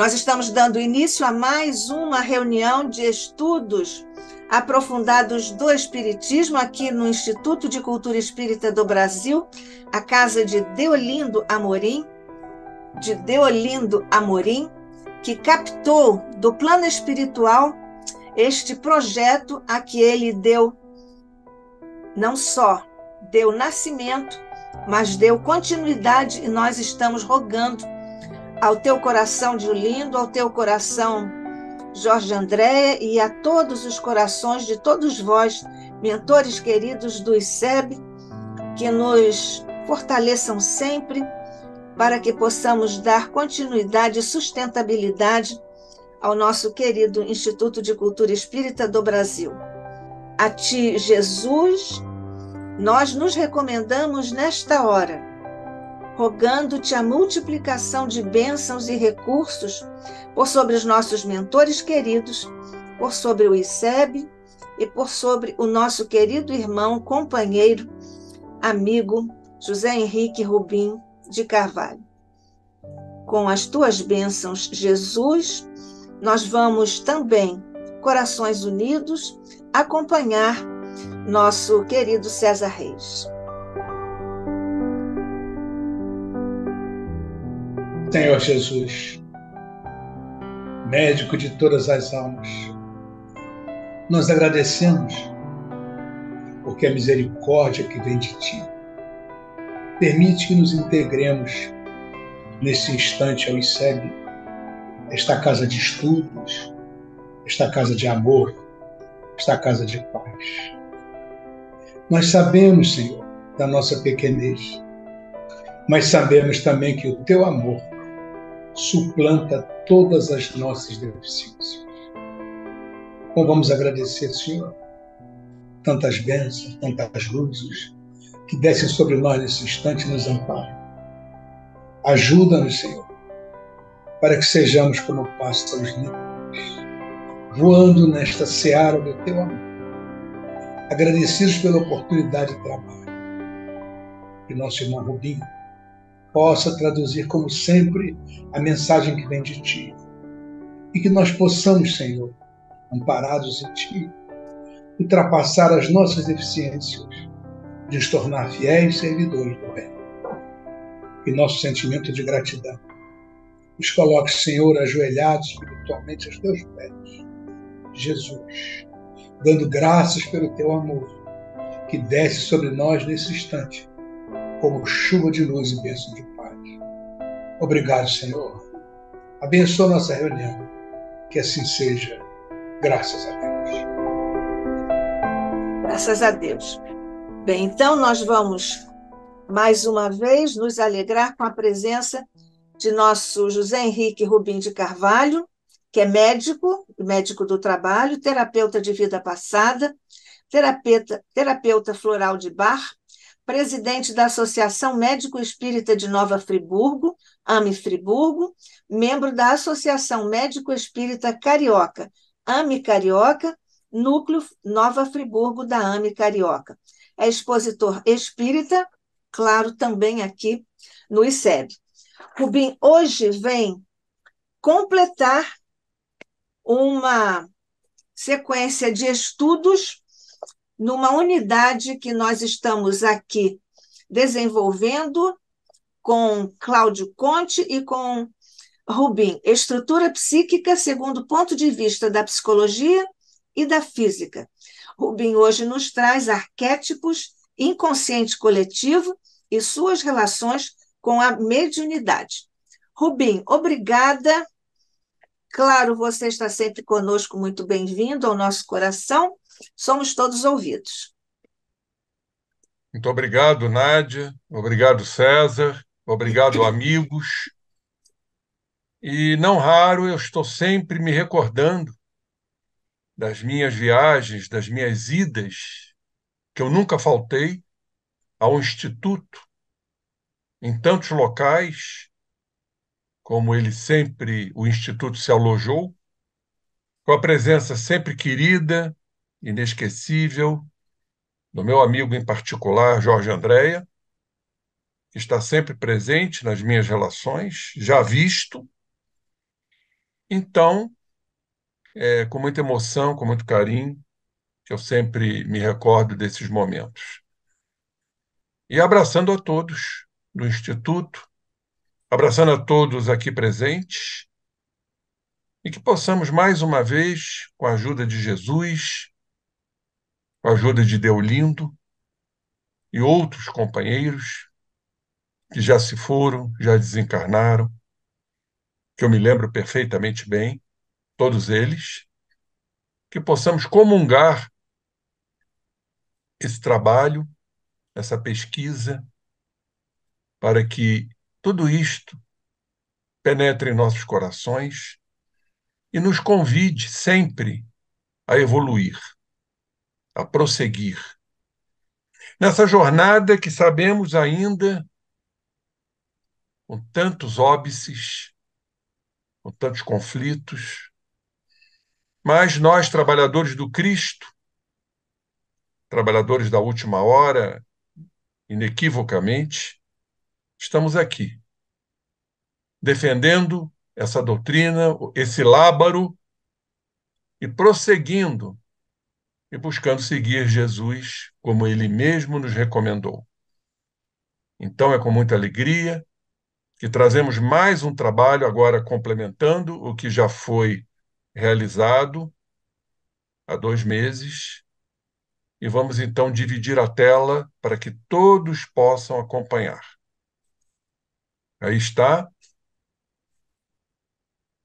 Nós estamos dando início a mais uma reunião de estudos aprofundados do Espiritismo aqui no Instituto de Cultura Espírita do Brasil, a casa de Deolindo Amorim, de Deolindo Amorim, que captou do plano espiritual este projeto a que ele deu não só deu nascimento, mas deu continuidade e nós estamos rogando ao teu coração de lindo, ao teu coração Jorge André e a todos os corações de todos vós, mentores queridos do ICEB, que nos fortaleçam sempre para que possamos dar continuidade e sustentabilidade ao nosso querido Instituto de Cultura Espírita do Brasil. A ti, Jesus, nós nos recomendamos nesta hora rogando-te a multiplicação de bênçãos e recursos por sobre os nossos mentores queridos, por sobre o ICEB e por sobre o nosso querido irmão, companheiro, amigo José Henrique Rubim de Carvalho. Com as tuas bênçãos, Jesus, nós vamos também, corações unidos, acompanhar nosso querido César Reis. Senhor Jesus, médico de todas as almas, nós agradecemos porque a misericórdia que vem de Ti permite que nos integremos nesse instante ao ICEB, esta casa de estudos, esta casa de amor, esta casa de paz. Nós sabemos, Senhor, da nossa pequenez, mas sabemos também que o Teu amor suplanta todas as nossas deficiências. Como então, vamos agradecer, Senhor, tantas bênçãos, tantas luzes que descem sobre nós nesse instante e nos amparam. Ajuda-nos, Senhor, para que sejamos como pássaros livres, voando nesta seara do teu amor, agradecidos pela oportunidade de trabalho. E nosso irmão Rubinho possa traduzir, como sempre, a mensagem que vem de Ti. E que nós possamos, Senhor, amparados em Ti, ultrapassar as nossas deficiências, de nos tornar fiéis servidores do Reino. E nosso sentimento de gratidão nos coloque, Senhor, ajoelhados espiritualmente aos Teus pés. Jesus, dando graças pelo Teu amor que desce sobre nós nesse instante como chuva de luz e bênção de paz. Obrigado, Senhor. Abençoa nossa reunião. Que assim seja. Graças a Deus. Graças a Deus. Bem, então nós vamos mais uma vez nos alegrar com a presença de nosso José Henrique Rubim de Carvalho, que é médico, médico do trabalho, terapeuta de vida passada, terapeuta, terapeuta floral de bar, presidente da Associação Médico Espírita de Nova Friburgo, AME Friburgo, membro da Associação Médico Espírita Carioca, AME Carioca, núcleo Nova Friburgo da AME Carioca. É expositor espírita, claro, também aqui no ICEB. Rubim hoje vem completar uma sequência de estudos numa unidade que nós estamos aqui desenvolvendo com Cláudio Conte e com Rubim, estrutura psíquica segundo o ponto de vista da psicologia e da física. Rubim hoje nos traz arquétipos, inconsciente coletivo e suas relações com a mediunidade. Rubim, obrigada. Claro, você está sempre conosco, muito bem-vindo ao nosso coração somos todos ouvidos. Muito obrigado, Nádia. Obrigado, César. Obrigado, amigos. E não raro eu estou sempre me recordando das minhas viagens, das minhas idas, que eu nunca faltei ao Instituto, em tantos locais, como ele sempre, o Instituto se alojou, com a presença sempre querida inesquecível do meu amigo em particular, Jorge Andréia, que está sempre presente nas minhas relações, já visto. Então, é, com muita emoção, com muito carinho, que eu sempre me recordo desses momentos. E abraçando a todos do Instituto, abraçando a todos aqui presentes, e que possamos mais uma vez, com a ajuda de Jesus, com a ajuda de Deolindo e outros companheiros que já se foram, já desencarnaram, que eu me lembro perfeitamente bem, todos eles, que possamos comungar esse trabalho, essa pesquisa, para que tudo isto penetre em nossos corações e nos convide sempre a evoluir a prosseguir. Nessa jornada que sabemos ainda, com tantos óbices, com tantos conflitos, mas nós, trabalhadores do Cristo, trabalhadores da última hora, inequivocamente, estamos aqui, defendendo essa doutrina, esse lábaro e prosseguindo e buscando seguir Jesus como ele mesmo nos recomendou. Então é com muita alegria que trazemos mais um trabalho, agora complementando o que já foi realizado há dois meses. E vamos então dividir a tela para que todos possam acompanhar. Aí está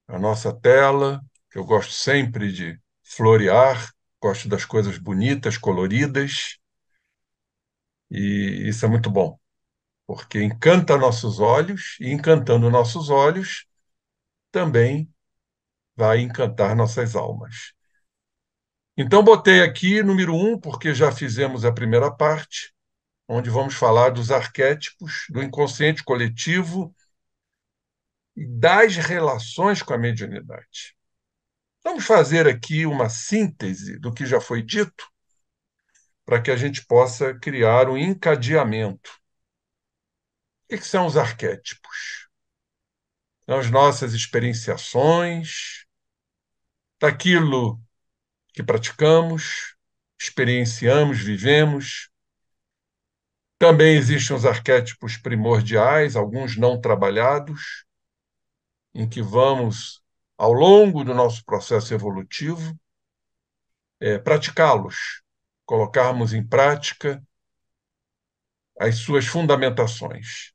a nossa tela, que eu gosto sempre de florear gosto das coisas bonitas, coloridas, e isso é muito bom, porque encanta nossos olhos, e encantando nossos olhos, também vai encantar nossas almas. Então, botei aqui número um, porque já fizemos a primeira parte, onde vamos falar dos arquétipos, do inconsciente coletivo e das relações com a mediunidade. Vamos fazer aqui uma síntese do que já foi dito, para que a gente possa criar um encadeamento. O que são os arquétipos? São as nossas experienciações, daquilo que praticamos, experienciamos, vivemos. Também existem os arquétipos primordiais, alguns não trabalhados, em que vamos ao longo do nosso processo evolutivo, é, praticá-los, colocarmos em prática as suas fundamentações.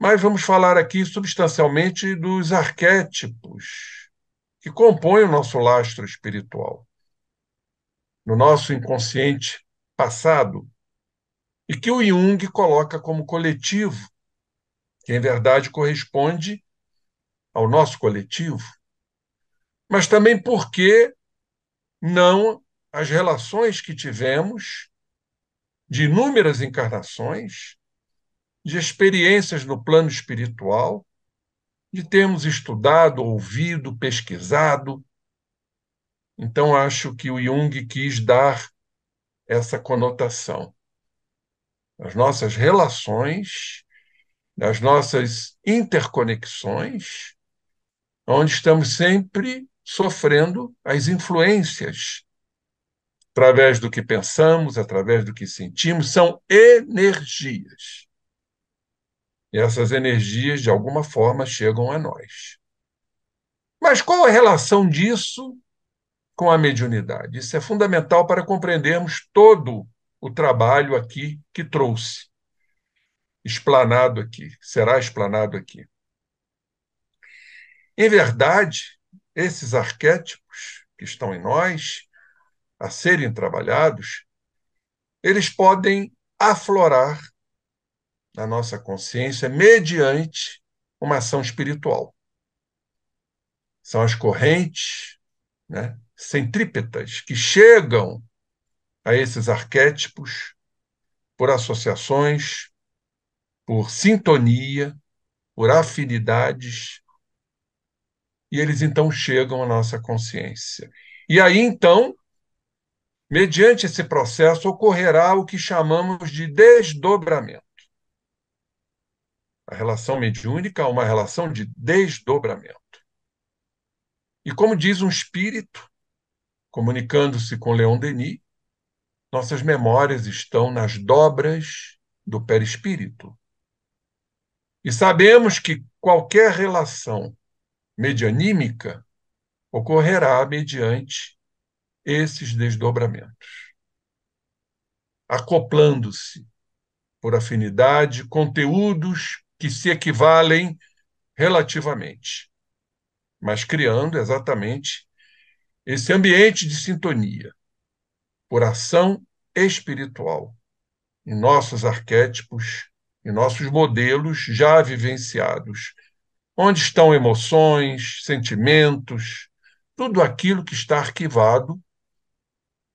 Mas vamos falar aqui substancialmente dos arquétipos que compõem o nosso lastro espiritual, no nosso inconsciente passado, e que o Jung coloca como coletivo, que em verdade corresponde ao nosso coletivo mas também porque não as relações que tivemos de inúmeras encarnações, de experiências no plano espiritual, de termos estudado, ouvido, pesquisado. Então, acho que o Jung quis dar essa conotação. As nossas relações, as nossas interconexões, onde estamos sempre sofrendo as influências através do que pensamos, através do que sentimos, são energias. E essas energias, de alguma forma, chegam a nós. Mas qual a relação disso com a mediunidade? Isso é fundamental para compreendermos todo o trabalho aqui que trouxe, explanado aqui, será explanado aqui. Em verdade, esses arquétipos que estão em nós, a serem trabalhados, eles podem aflorar na nossa consciência mediante uma ação espiritual. São as correntes né, centrípetas que chegam a esses arquétipos por associações, por sintonia, por afinidades e eles então chegam à nossa consciência. E aí então, mediante esse processo, ocorrerá o que chamamos de desdobramento. A relação mediúnica é uma relação de desdobramento. E como diz um espírito, comunicando-se com Leon Denis, nossas memórias estão nas dobras do perispírito. E sabemos que qualquer relação medianímica ocorrerá mediante esses desdobramentos, acoplando-se por afinidade conteúdos que se equivalem relativamente, mas criando exatamente esse ambiente de sintonia por ação espiritual em nossos arquétipos, em nossos modelos já vivenciados onde estão emoções, sentimentos, tudo aquilo que está arquivado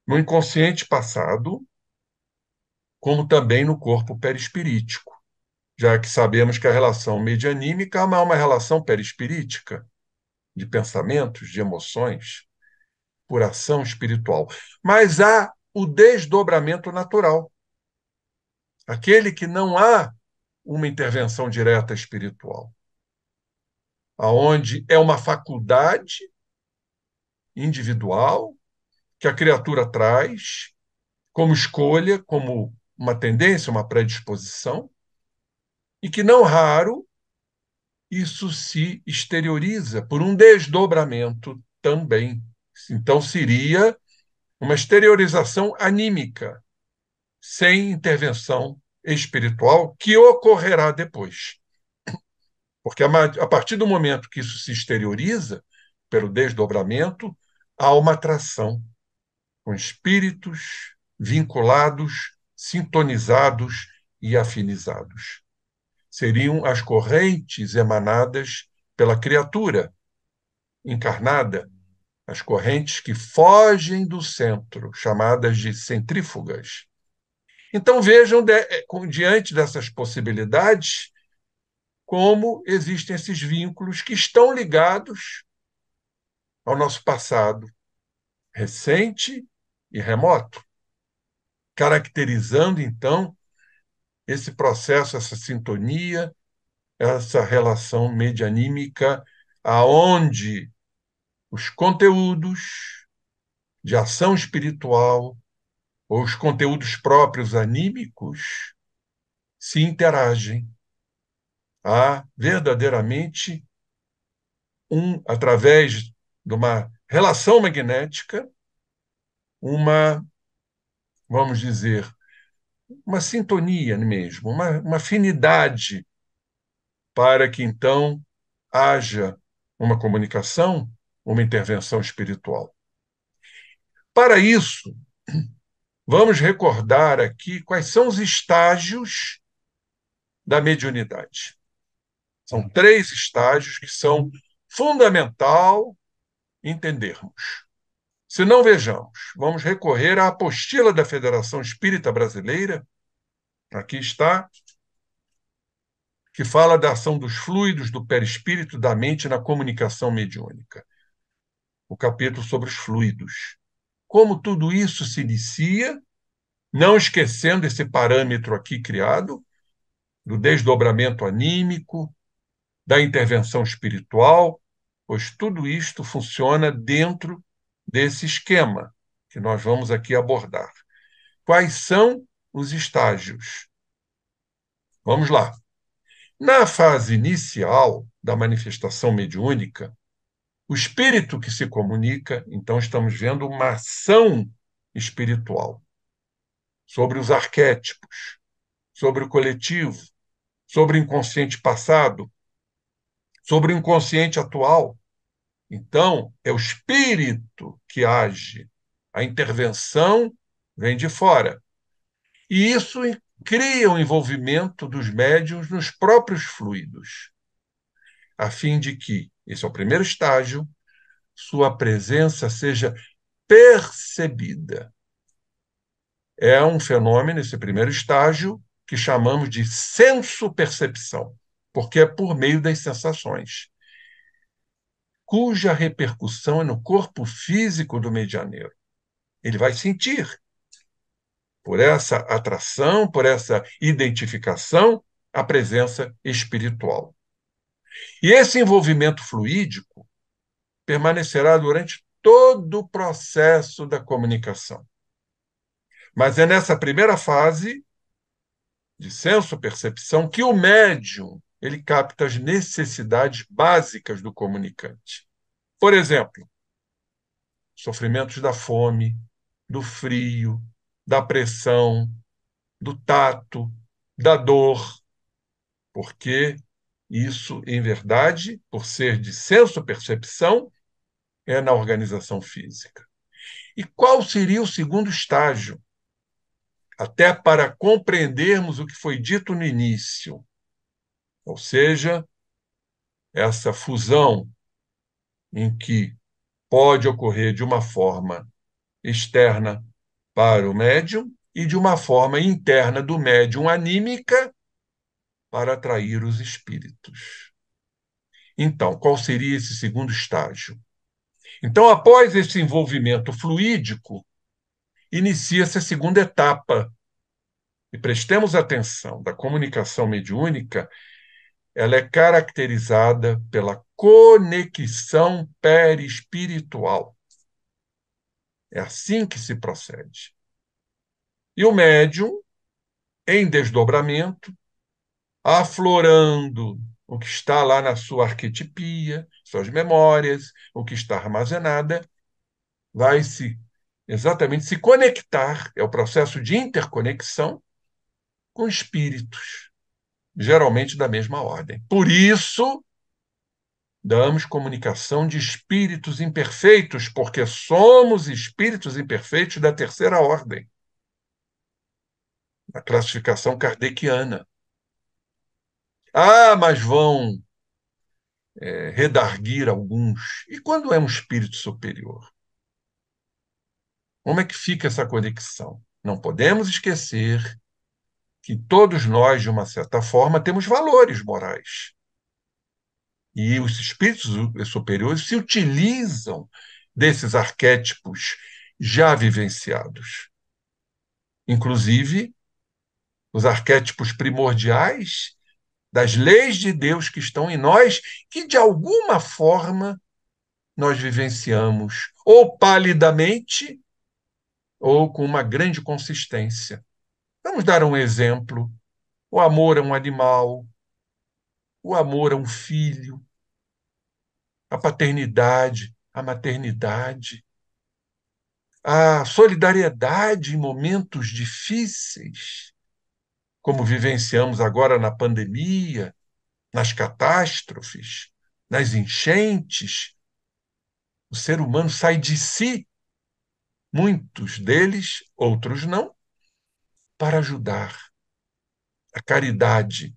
no inconsciente passado, como também no corpo perispirítico, já que sabemos que a relação medianímica é uma relação perispirítica, de pensamentos, de emoções, por ação espiritual. Mas há o desdobramento natural aquele que não há uma intervenção direta espiritual aonde é uma faculdade individual que a criatura traz como escolha, como uma tendência, uma predisposição, e que não raro isso se exterioriza por um desdobramento também. Então seria uma exteriorização anímica, sem intervenção espiritual, que ocorrerá depois. Porque a partir do momento que isso se exterioriza, pelo desdobramento, há uma atração com espíritos vinculados, sintonizados e afinizados. Seriam as correntes emanadas pela criatura encarnada, as correntes que fogem do centro, chamadas de centrífugas. Então vejam, eh, diante dessas possibilidades, como existem esses vínculos que estão ligados ao nosso passado recente e remoto, caracterizando então esse processo, essa sintonia, essa relação medianímica, aonde os conteúdos de ação espiritual ou os conteúdos próprios anímicos se interagem há verdadeiramente um através de uma relação magnética uma vamos dizer uma sintonia mesmo, uma, uma afinidade para que então haja uma comunicação, uma intervenção espiritual. Para isso, vamos recordar aqui quais são os estágios da mediunidade. São três estágios que são fundamental entendermos. Se não vejamos, vamos recorrer à apostila da Federação Espírita Brasileira, aqui está, que fala da ação dos fluidos do perispírito da mente na comunicação mediúnica. O capítulo sobre os fluidos. Como tudo isso se inicia, não esquecendo esse parâmetro aqui criado, do desdobramento anímico, da intervenção espiritual, pois tudo isto funciona dentro desse esquema que nós vamos aqui abordar. Quais são os estágios? Vamos lá. Na fase inicial da manifestação mediúnica, o espírito que se comunica, então estamos vendo uma ação espiritual sobre os arquétipos, sobre o coletivo, sobre o inconsciente passado, sobre o inconsciente atual. Então, é o espírito que age, a intervenção vem de fora. E isso cria o envolvimento dos médiums nos próprios fluidos, a fim de que, esse é o primeiro estágio, sua presença seja percebida. É um fenômeno, esse primeiro estágio, que chamamos de senso-percepção porque é por meio das sensações, cuja repercussão é no corpo físico do medianeiro. Ele vai sentir. Por essa atração, por essa identificação, a presença espiritual. E esse envolvimento fluídico permanecerá durante todo o processo da comunicação. Mas é nessa primeira fase de senso-percepção que o médium ele capta as necessidades básicas do comunicante. Por exemplo, sofrimentos da fome, do frio, da pressão, do tato, da dor, porque isso, em verdade, por ser de senso-percepção, é na organização física. E qual seria o segundo estágio? Até para compreendermos o que foi dito no início, ou seja, essa fusão em que pode ocorrer de uma forma externa para o médium e de uma forma interna do médium anímica para atrair os espíritos. Então, qual seria esse segundo estágio? Então, após esse envolvimento fluídico, inicia-se a segunda etapa. E prestemos atenção, da comunicação mediúnica ela é caracterizada pela conexão perispiritual. É assim que se procede. E o médium, em desdobramento, aflorando o que está lá na sua arquetipia, suas memórias, o que está armazenada, vai se exatamente se conectar, é o processo de interconexão com espíritos geralmente da mesma ordem. Por isso, damos comunicação de espíritos imperfeitos, porque somos espíritos imperfeitos da terceira ordem, da classificação kardeciana. Ah, mas vão é, redarguir alguns. E quando é um espírito superior? Como é que fica essa conexão? Não podemos esquecer que todos nós, de uma certa forma, temos valores morais. E os espíritos eh, superiores se utilizam desses arquétipos já vivenciados. Inclusive, os arquétipos primordiais das leis de Deus que estão em nós, que de alguma forma nós vivenciamos, ou palidamente, ou com uma grande consistência. Vamos dar um exemplo. O amor a um animal, o amor a um filho, a paternidade, a maternidade, a solidariedade em momentos difíceis, como vivenciamos agora na pandemia, nas catástrofes, nas enchentes. O ser humano sai de si. Muitos deles, outros não, para ajudar. A caridade.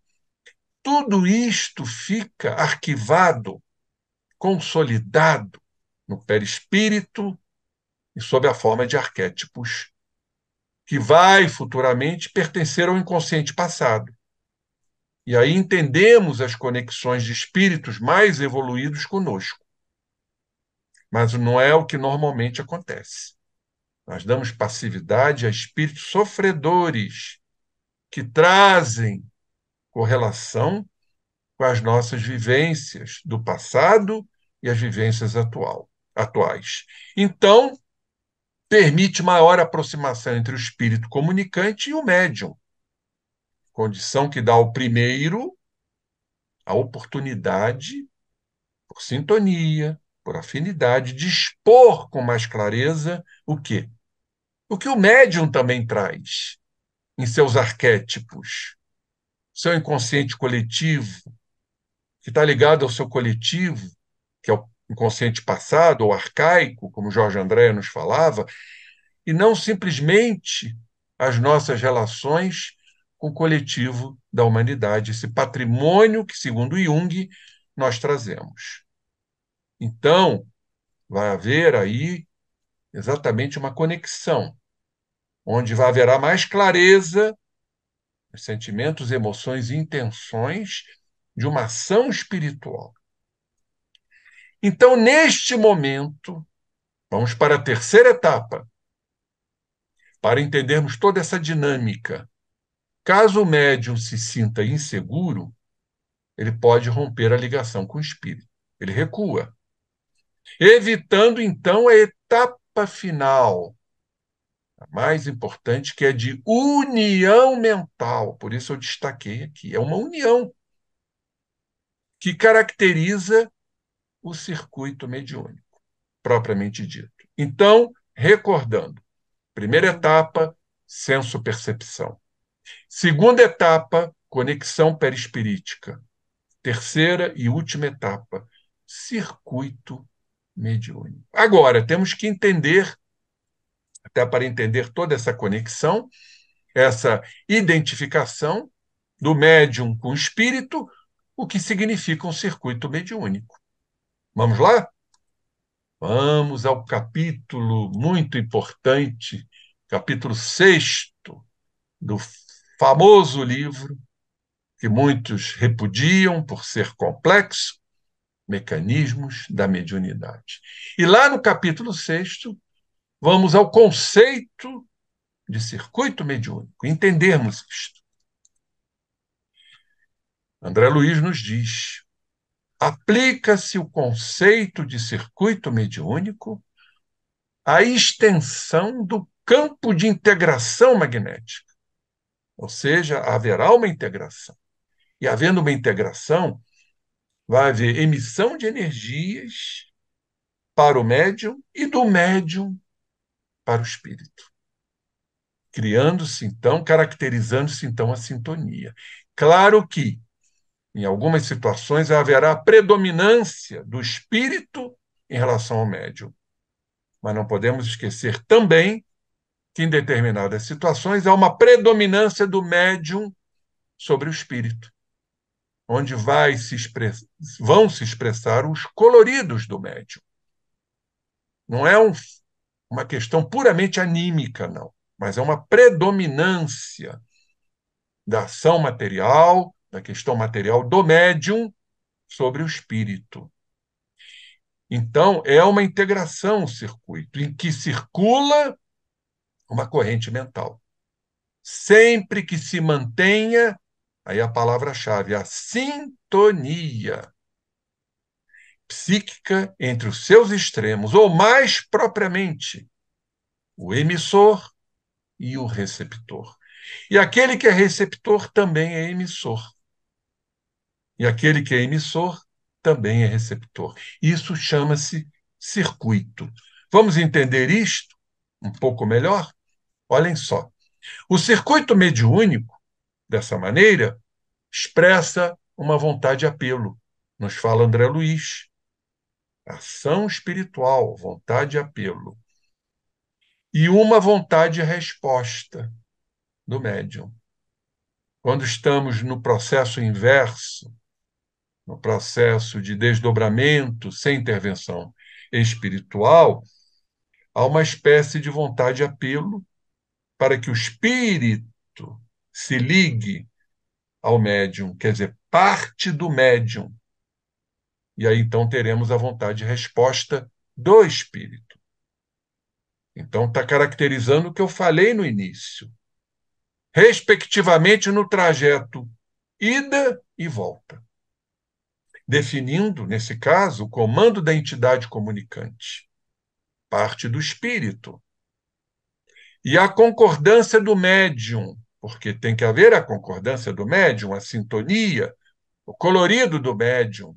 Tudo isto fica arquivado, consolidado no perispírito e sob a forma de arquétipos, que vai futuramente pertencer ao inconsciente passado. E aí entendemos as conexões de espíritos mais evoluídos conosco. Mas não é o que normalmente acontece. Nós damos passividade a espíritos sofredores que trazem correlação com as nossas vivências do passado e as vivências atual, atuais. Então, permite maior aproximação entre o espírito comunicante e o médium, condição que dá ao primeiro a oportunidade, por sintonia, por afinidade, de expor com mais clareza o que? o que o médium também traz em seus arquétipos, seu inconsciente coletivo, que está ligado ao seu coletivo, que é o inconsciente passado ou arcaico, como Jorge André nos falava, e não simplesmente as nossas relações com o coletivo da humanidade, esse patrimônio que, segundo Jung, nós trazemos. Então, vai haver aí exatamente uma conexão, onde haverá mais clareza, sentimentos, emoções, intenções de uma ação espiritual. Então, neste momento, vamos para a terceira etapa, para entendermos toda essa dinâmica. Caso o médium se sinta inseguro, ele pode romper a ligação com o espírito. Ele recua, evitando então a etapa etapa final, a mais importante, que é de união mental. Por isso eu destaquei aqui. É uma união que caracteriza o circuito mediúnico, propriamente dito. Então, recordando, primeira etapa, senso-percepção. Segunda etapa, conexão perispirítica. Terceira e última etapa, circuito mediúnico. Agora, temos que entender, até para entender toda essa conexão, essa identificação do médium com o espírito, o que significa um circuito mediúnico. Vamos lá? Vamos ao capítulo muito importante, capítulo 6 do famoso livro que muitos repudiam por ser complexo, mecanismos da mediunidade. E lá no capítulo 6, vamos ao conceito de circuito mediúnico, entendermos isto. André Luiz nos diz: aplica-se o conceito de circuito mediúnico à extensão do campo de integração magnética. Ou seja, haverá uma integração. E havendo uma integração, vai haver emissão de energias para o médium e do médium para o espírito. Criando-se então, caracterizando-se então a sintonia. Claro que, em algumas situações, haverá predominância do espírito em relação ao médium. Mas não podemos esquecer também que, em determinadas situações, há uma predominância do médium sobre o espírito onde vai se express... vão se expressar os coloridos do médium. Não é um, uma questão puramente anímica, não, mas é uma predominância da ação material, da questão material do médium sobre o espírito. Então, é uma integração o circuito, em que circula uma corrente mental. Sempre que se mantenha Aí a palavra-chave, a sintonia psíquica entre os seus extremos, ou mais propriamente, o emissor e o receptor. E aquele que é receptor também é emissor. E aquele que é emissor também é receptor. Isso chama-se circuito. Vamos entender isto um pouco melhor? Olhem só. O circuito mediúnico dessa maneira, expressa uma vontade de apelo. Nos fala André Luiz. Ação espiritual, vontade de apelo. E uma vontade de resposta do médium. Quando estamos no processo inverso, no processo de desdobramento sem intervenção espiritual, há uma espécie de vontade de apelo para que o espírito se ligue ao médium, quer dizer, parte do médium. E aí então teremos a vontade de resposta do espírito. Então está caracterizando o que eu falei no início. Respectivamente no trajeto ida e volta. Definindo, nesse caso, o comando da entidade comunicante, parte do espírito. E a concordância do médium porque tem que haver a concordância do médium, a sintonia, o colorido do médium.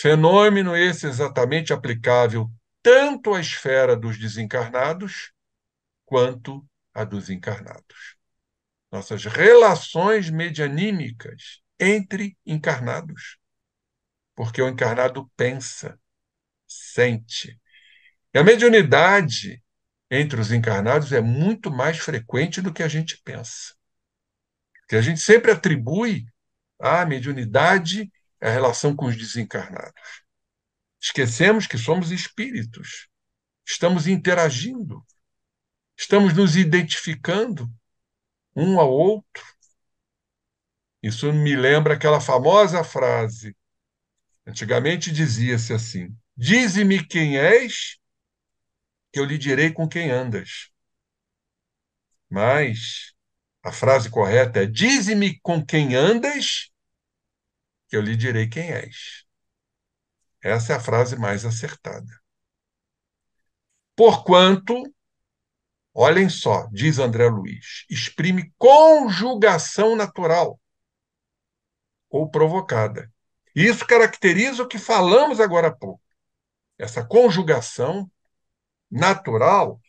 Fenômeno esse exatamente aplicável tanto à esfera dos desencarnados quanto à dos encarnados. Nossas relações medianímicas entre encarnados. Porque o encarnado pensa, sente. E a mediunidade entre os encarnados é muito mais frequente do que a gente pensa. Que a gente sempre atribui à mediunidade a relação com os desencarnados. Esquecemos que somos espíritos. Estamos interagindo. Estamos nos identificando um ao outro. Isso me lembra aquela famosa frase. Antigamente dizia-se assim: Dize-me quem és que eu lhe direi com quem andas. Mas a frase correta é: Dize-me com quem andas, que eu lhe direi quem és. Essa é a frase mais acertada. Porquanto, olhem só, diz André Luiz, exprime conjugação natural ou provocada. Isso caracteriza o que falamos agora há pouco. Essa conjugação natural,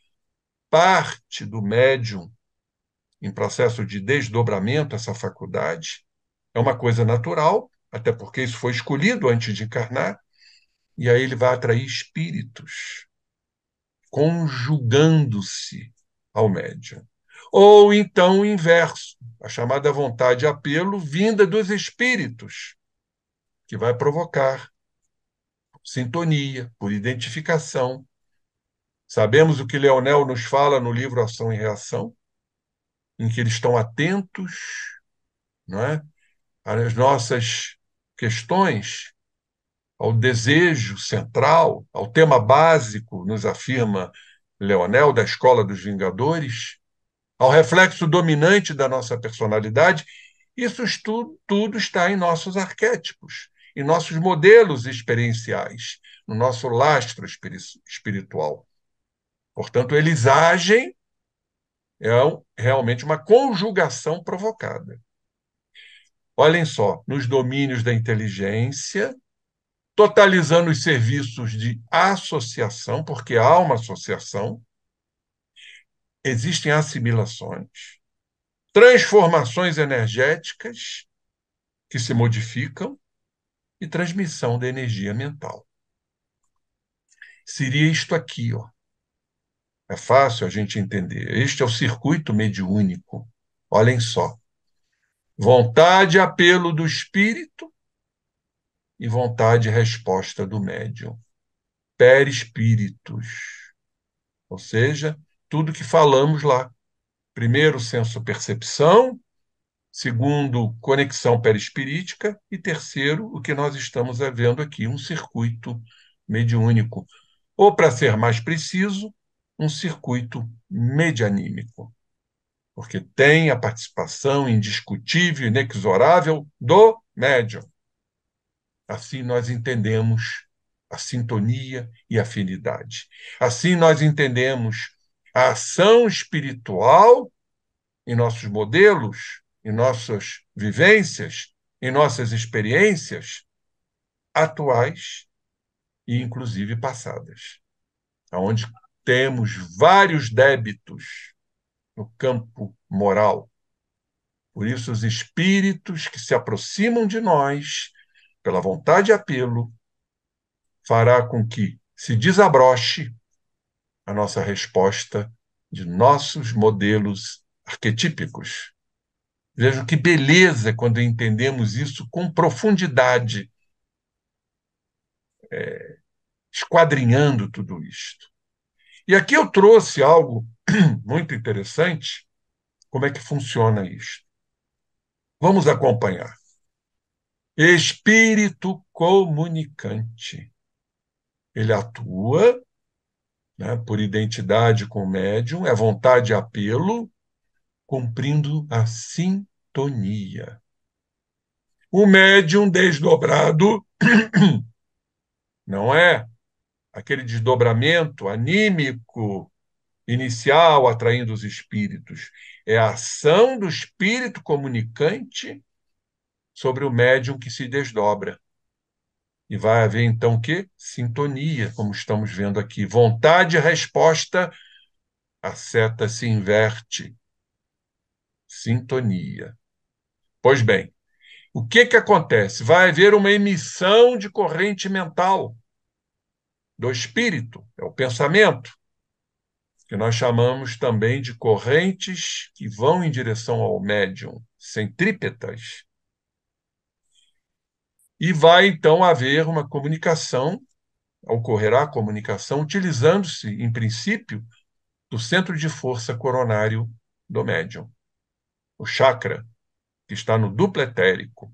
parte do médium em processo de desdobramento, essa faculdade. É uma coisa natural, até porque isso foi escolhido antes de encarnar, e aí ele vai atrair espíritos, conjugando-se ao médium. Ou então o inverso, a chamada vontade apelo vinda dos espíritos, que vai provocar sintonia, por identificação, Sabemos o que Leonel nos fala no livro Ação e Reação, em que eles estão atentos não é, às nossas questões, ao desejo central, ao tema básico, nos afirma Leonel, da Escola dos Vingadores, ao reflexo dominante da nossa personalidade. Isso tudo, tudo está em nossos arquétipos, em nossos modelos experienciais, no nosso lastro espiritual. Portanto, eles agem, é realmente uma conjugação provocada. Olhem só, nos domínios da inteligência, totalizando os serviços de associação, porque há uma associação, existem assimilações, transformações energéticas que se modificam e transmissão da energia mental. Seria isto aqui, ó. É fácil a gente entender. Este é o circuito mediúnico. Olhem só. Vontade, apelo do espírito e vontade, resposta do médium. Perispíritos. Ou seja, tudo que falamos lá. Primeiro, senso-percepção. Segundo, conexão perispirítica. E terceiro, o que nós estamos é vendo aqui, um circuito mediúnico. Ou, para ser mais preciso, um circuito medianímico, porque tem a participação indiscutível, inexorável do médium. Assim nós entendemos a sintonia e a afinidade. Assim nós entendemos a ação espiritual em nossos modelos, em nossas vivências, em nossas experiências atuais e inclusive passadas, aonde temos vários débitos no campo moral. Por isso, os espíritos que se aproximam de nós, pela vontade e apelo, fará com que se desabroche a nossa resposta de nossos modelos arquetípicos. Vejo que beleza quando entendemos isso com profundidade, é, esquadrinhando tudo isto. E aqui eu trouxe algo muito interessante, como é que funciona isso. Vamos acompanhar. Espírito comunicante. Ele atua né, por identidade com o médium, é vontade e apelo, cumprindo a sintonia. O médium desdobrado não é aquele desdobramento anímico inicial atraindo os espíritos. É a ação do espírito comunicante sobre o médium que se desdobra. E vai haver então que sintonia, como estamos vendo aqui, vontade e resposta, a seta se inverte. Sintonia. Pois bem, o que que acontece? Vai haver uma emissão de corrente mental do espírito, é o pensamento, que nós chamamos também de correntes que vão em direção ao médium, centrípetas. E vai então haver uma comunicação, ocorrerá comunicação, utilizando-se, em princípio, do centro de força coronário do médium, o chakra, que está no duplo etérico.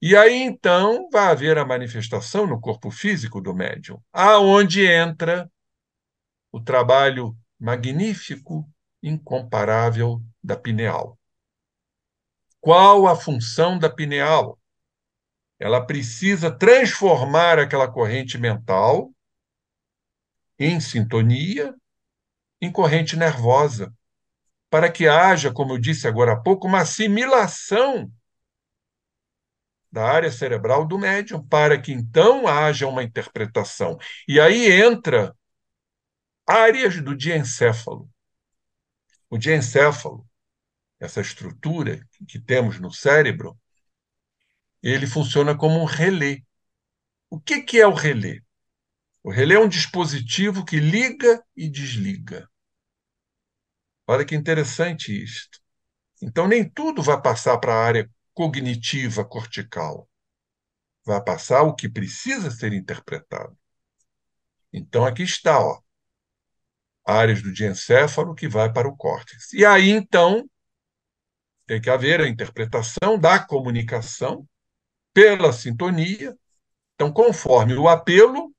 E aí então vai haver a manifestação no corpo físico do médium, aonde entra o trabalho magnífico, incomparável da pineal. Qual a função da pineal? Ela precisa transformar aquela corrente mental em sintonia em corrente nervosa, para que haja, como eu disse agora há pouco, uma assimilação da área cerebral do médium, para que então haja uma interpretação. E aí entra áreas do diencéfalo. O diencéfalo, essa estrutura que temos no cérebro, ele funciona como um relé. O que, que é o relé? O relé é um dispositivo que liga e desliga. Olha que interessante isto. Então, nem tudo vai passar para a área cognitiva cortical. Vai passar o que precisa ser interpretado. Então aqui está, ó, áreas do diencéfalo que vai para o córtex. E aí então tem que haver a interpretação da comunicação pela sintonia. Então, conforme o apelo,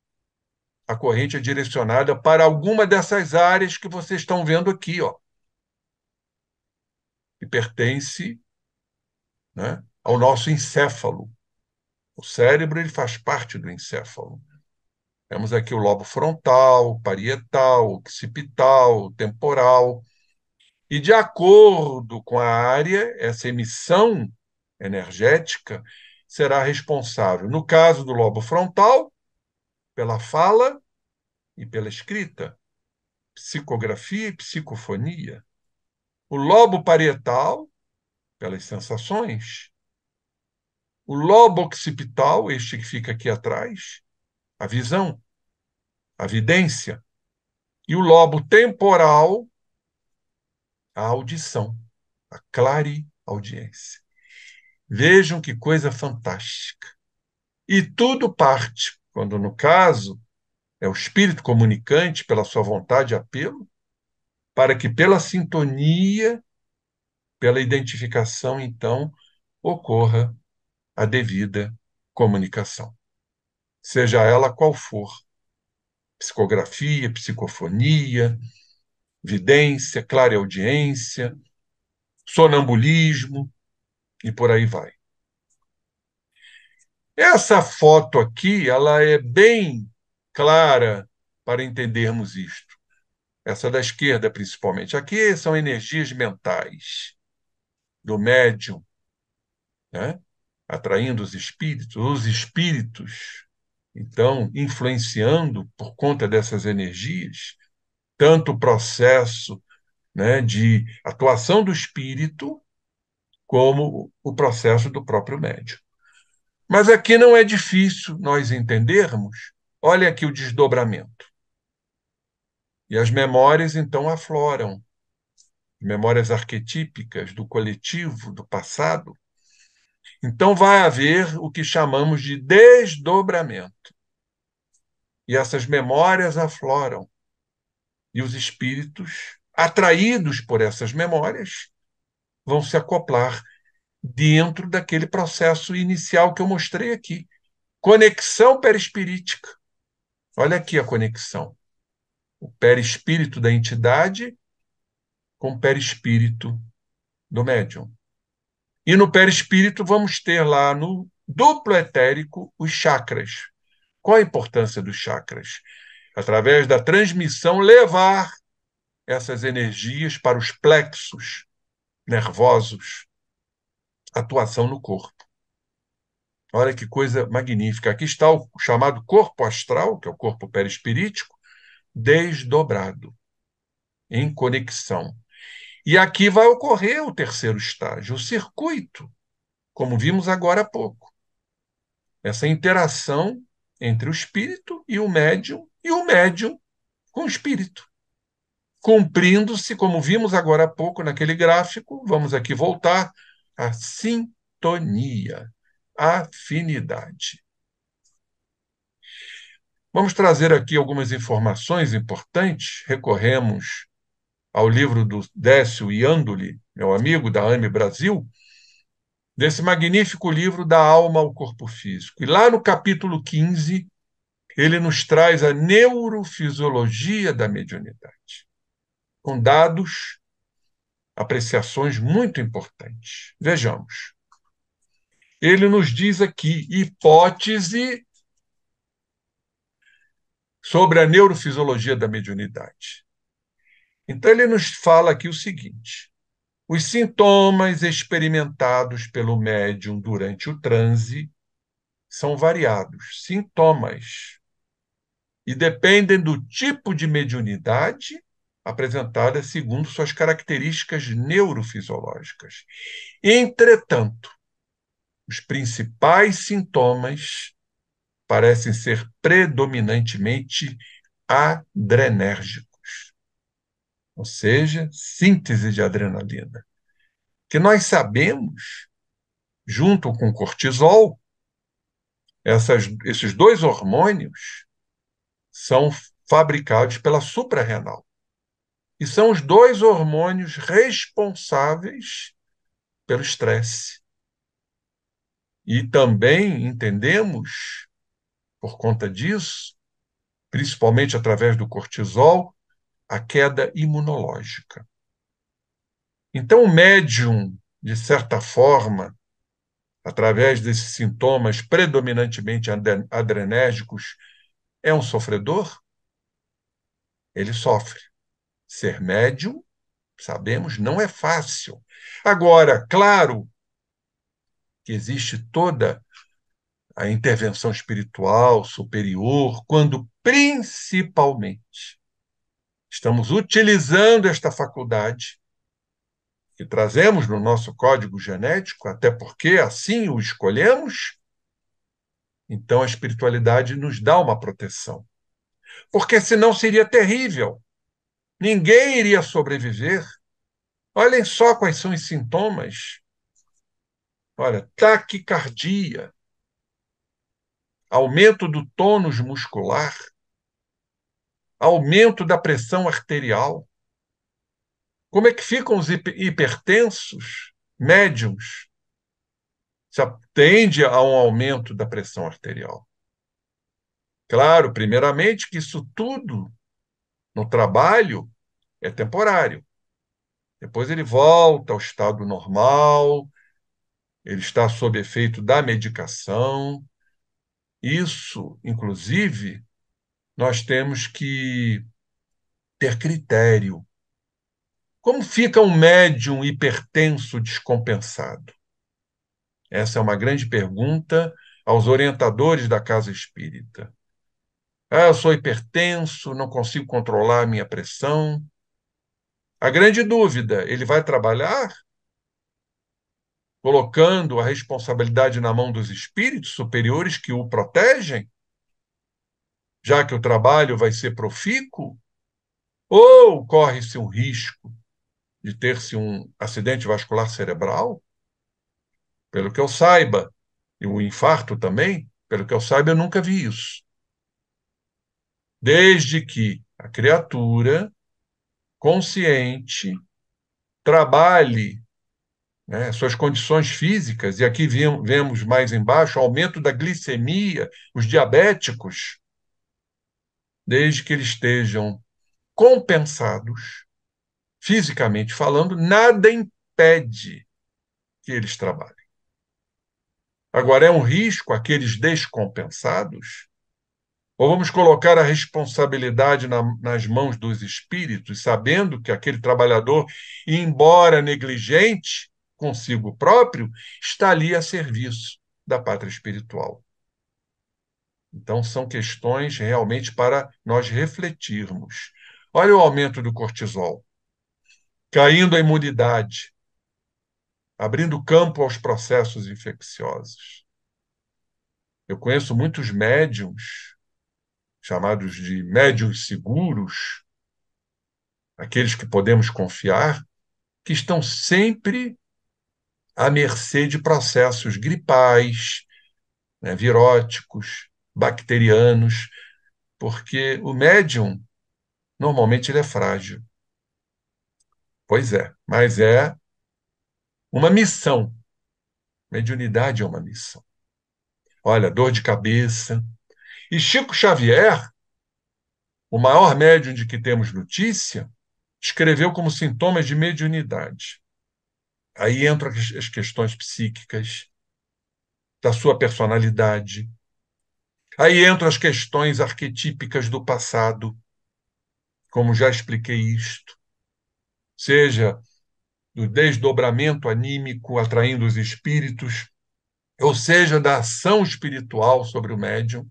a corrente é direcionada para alguma dessas áreas que vocês estão vendo aqui, ó, que pertence né, ao nosso encéfalo. O cérebro ele faz parte do encéfalo. Temos aqui o lobo frontal, parietal, occipital, temporal. E de acordo com a área, essa emissão energética será responsável, no caso do lobo frontal, pela fala e pela escrita, psicografia e psicofonia. O lobo parietal pelas sensações. O lobo occipital, este que fica aqui atrás, a visão, a vidência. E o lobo temporal, a audição, a clareaudiência. Vejam que coisa fantástica. E tudo parte, quando no caso é o espírito comunicante, pela sua vontade e apelo, para que pela sintonia pela identificação, então, ocorra a devida comunicação, seja ela qual for psicografia, psicofonia, vidência, clareaudiência, sonambulismo e por aí vai. Essa foto aqui, ela é bem clara para entendermos isto. Essa da esquerda, principalmente. Aqui são energias mentais do médium, né? atraindo os espíritos, os espíritos, então, influenciando por conta dessas energias, tanto o processo né, de atuação do espírito, como o processo do próprio médium. Mas aqui não é difícil nós entendermos, olha aqui o desdobramento. E as memórias então afloram memórias arquetípicas do coletivo, do passado, então vai haver o que chamamos de desdobramento. E essas memórias afloram. E os espíritos, atraídos por essas memórias, vão se acoplar dentro daquele processo inicial que eu mostrei aqui. Conexão perispirítica. Olha aqui a conexão. O perispírito da entidade com o perispírito do médium. E no perispírito vamos ter lá no duplo etérico os chakras. Qual a importância dos chakras? Através da transmissão, levar essas energias para os plexos nervosos, atuação no corpo. Olha que coisa magnífica. Aqui está o chamado corpo astral, que é o corpo perispirítico, desdobrado, em conexão e aqui vai ocorrer o terceiro estágio, o circuito, como vimos agora há pouco. Essa interação entre o espírito e o médium, e o médium com o espírito. Cumprindo-se, como vimos agora há pouco naquele gráfico, vamos aqui voltar, a sintonia, a afinidade. Vamos trazer aqui algumas informações importantes. Recorremos ao livro do Décio Iandoli, meu amigo da AME Brasil, desse magnífico livro Da Alma ao Corpo Físico. E lá no capítulo 15, ele nos traz a neurofisiologia da mediunidade, com dados, apreciações muito importantes. Vejamos. Ele nos diz aqui hipótese sobre a neurofisiologia da mediunidade. Então, ele nos fala aqui o seguinte: os sintomas experimentados pelo médium durante o transe são variados, sintomas, e dependem do tipo de mediunidade apresentada segundo suas características neurofisiológicas. Entretanto, os principais sintomas parecem ser predominantemente adrenérgicos ou seja, síntese de adrenalina, que nós sabemos, junto com cortisol, essas, esses dois hormônios são fabricados pela suprarrenal. E são os dois hormônios responsáveis pelo estresse. E também entendemos, por conta disso, principalmente através do cortisol, a queda imunológica. Então, o médium, de certa forma, através desses sintomas predominantemente adrenérgicos, é um sofredor? Ele sofre. Ser médium, sabemos, não é fácil. Agora, claro que existe toda a intervenção espiritual superior, quando principalmente Estamos utilizando esta faculdade que trazemos no nosso código genético, até porque assim o escolhemos. Então a espiritualidade nos dá uma proteção. Porque senão seria terrível. Ninguém iria sobreviver. Olhem só quais são os sintomas. Olha, taquicardia, aumento do tônus muscular, aumento da pressão arterial. Como é que ficam os hipertensos médiums? Se atende a um aumento da pressão arterial. Claro, primeiramente, que isso tudo no trabalho é temporário. Depois ele volta ao estado normal, ele está sob efeito da medicação. Isso, inclusive, nós temos que ter critério. Como fica um médium hipertenso descompensado? Essa é uma grande pergunta aos orientadores da casa espírita. Ah, eu sou hipertenso, não consigo controlar a minha pressão. A grande dúvida, ele vai trabalhar colocando a responsabilidade na mão dos espíritos superiores que o protegem? já que o trabalho vai ser profícuo? Ou corre-se o risco de ter-se um acidente vascular cerebral? Pelo que eu saiba, e o infarto também, pelo que eu saiba, eu nunca vi isso. Desde que a criatura consciente trabalhe né, suas condições físicas, e aqui vemos mais embaixo o aumento da glicemia, os diabéticos desde que eles estejam compensados, fisicamente falando, nada impede que eles trabalhem. Agora, é um risco aqueles descompensados? Ou vamos colocar a responsabilidade na, nas mãos dos espíritos, sabendo que aquele trabalhador, embora negligente consigo próprio, está ali a serviço da pátria espiritual? Então, são questões realmente para nós refletirmos. Olha o aumento do cortisol, caindo a imunidade, abrindo campo aos processos infecciosos. Eu conheço muitos médiums, chamados de médiums seguros, aqueles que podemos confiar, que estão sempre à mercê de processos gripais, né, viróticos, bacterianos, porque o médium normalmente ele é frágil. Pois é, mas é uma missão. Mediunidade é uma missão. Olha, dor de cabeça. E Chico Xavier, o maior médium de que temos notícia, escreveu como sintomas de mediunidade. Aí entram as questões psíquicas, da sua personalidade, Aí entram as questões arquetípicas do passado, como já expliquei isto, seja do desdobramento anímico atraindo os espíritos, ou seja, da ação espiritual sobre o médium,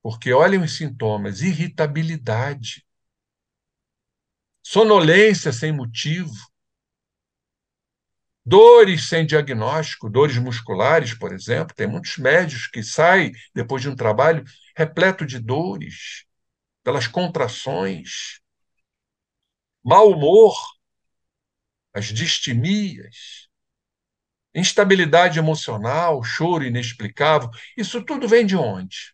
porque olhem os sintomas: irritabilidade, sonolência sem motivo, Dores sem diagnóstico, dores musculares, por exemplo, tem muitos médios que saem depois de um trabalho repleto de dores, pelas contrações, mau humor, as distimias, instabilidade emocional, choro inexplicável. Isso tudo vem de onde?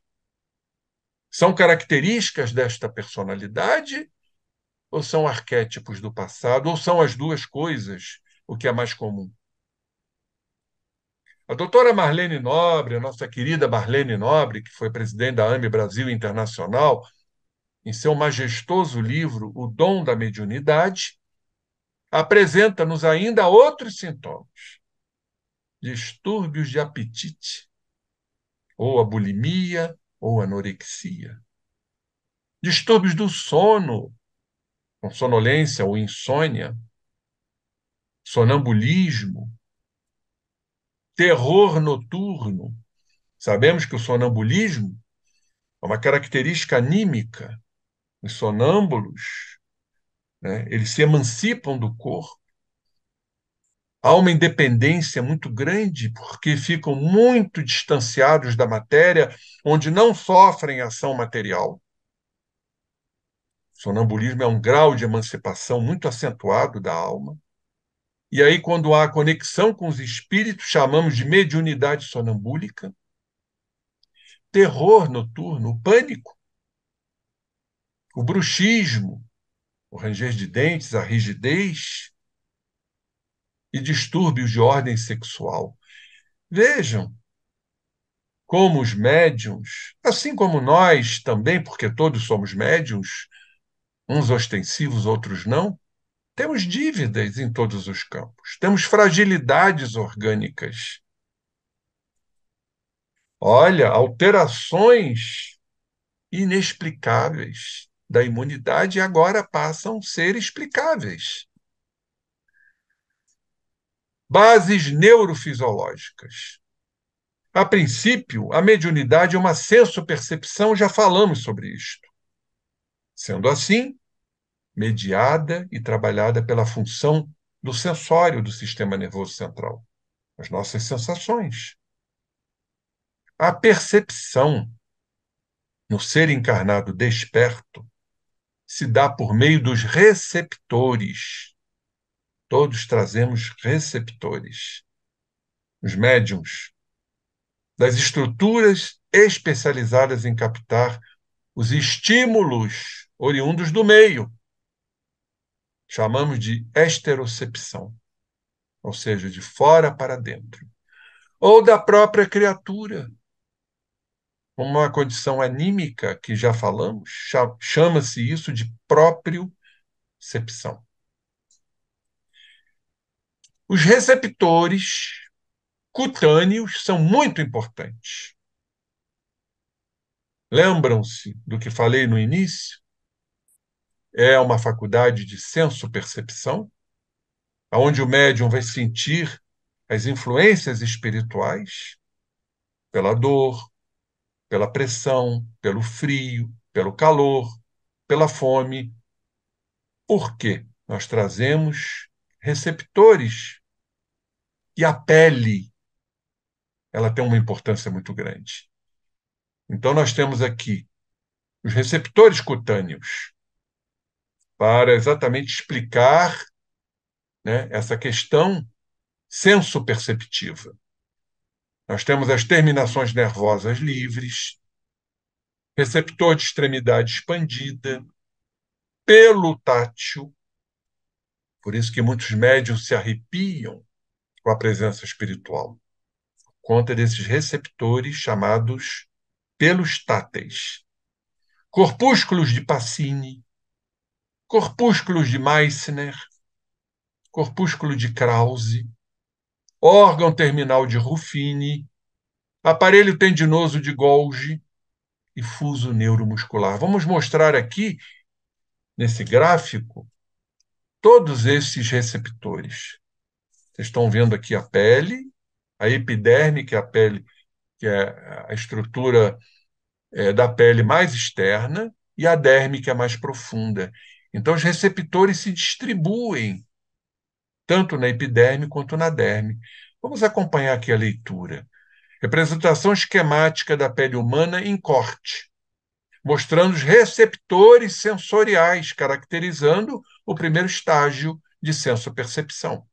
São características desta personalidade ou são arquétipos do passado, ou são as duas coisas o que é mais comum. A doutora Marlene Nobre, a nossa querida Marlene Nobre, que foi presidente da AME Brasil Internacional, em seu majestoso livro O Dom da Mediunidade, apresenta-nos ainda outros sintomas. Distúrbios de apetite, ou a bulimia, ou anorexia. Distúrbios do sono, com sonolência ou insônia sonambulismo, terror noturno. Sabemos que o sonambulismo é uma característica anímica. Os sonâmbulos, né, eles se emancipam do corpo. Há uma independência muito grande, porque ficam muito distanciados da matéria, onde não sofrem ação material. O sonambulismo é um grau de emancipação muito acentuado da alma. E aí, quando há conexão com os espíritos, chamamos de mediunidade sonambúlica. Terror noturno, o pânico, o bruxismo, o ranger de dentes, a rigidez e distúrbios de ordem sexual. Vejam como os médiums, assim como nós também, porque todos somos médiums, uns ostensivos, outros não, temos dívidas em todos os campos, temos fragilidades orgânicas. Olha, alterações inexplicáveis da imunidade agora passam a ser explicáveis. Bases neurofisiológicas. A princípio, a mediunidade é uma senso-percepção, já falamos sobre isto. Sendo assim, mediada e trabalhada pela função do sensório do sistema nervoso central, as nossas sensações. A percepção no ser encarnado desperto se dá por meio dos receptores. Todos trazemos receptores. Os médiums das estruturas especializadas em captar os estímulos oriundos do meio, Chamamos de esterocepção, ou seja, de fora para dentro. Ou da própria criatura. Uma condição anímica que já falamos, chama-se isso de próprio Os receptores cutâneos são muito importantes. Lembram-se do que falei no início? é uma faculdade de senso-percepção, onde o médium vai sentir as influências espirituais pela dor, pela pressão, pelo frio, pelo calor, pela fome. Por quê? Nós trazemos receptores e a pele ela tem uma importância muito grande. Então nós temos aqui os receptores cutâneos, para exatamente explicar né, essa questão senso-perceptiva. Nós temos as terminações nervosas livres, receptor de extremidade expandida, pelo tátil. Por isso que muitos médios se arrepiam com a presença espiritual, por conta desses receptores chamados pelos táteis. Corpúsculos de Pacini, Corpúsculos de Meissner, Corpúsculo de Krause, Órgão Terminal de Ruffini, Aparelho Tendinoso de Golgi e Fuso Neuromuscular. Vamos mostrar aqui, nesse gráfico, todos esses receptores. Vocês estão vendo aqui a pele, a epiderme, que é a pele, que é a estrutura é, da pele mais externa, e a derme, que é mais profunda. Então, os receptores se distribuem tanto na epiderme quanto na derme. Vamos acompanhar aqui a leitura. Representação esquemática da pele humana em corte, mostrando os receptores sensoriais, caracterizando o primeiro estágio de sensopercepção.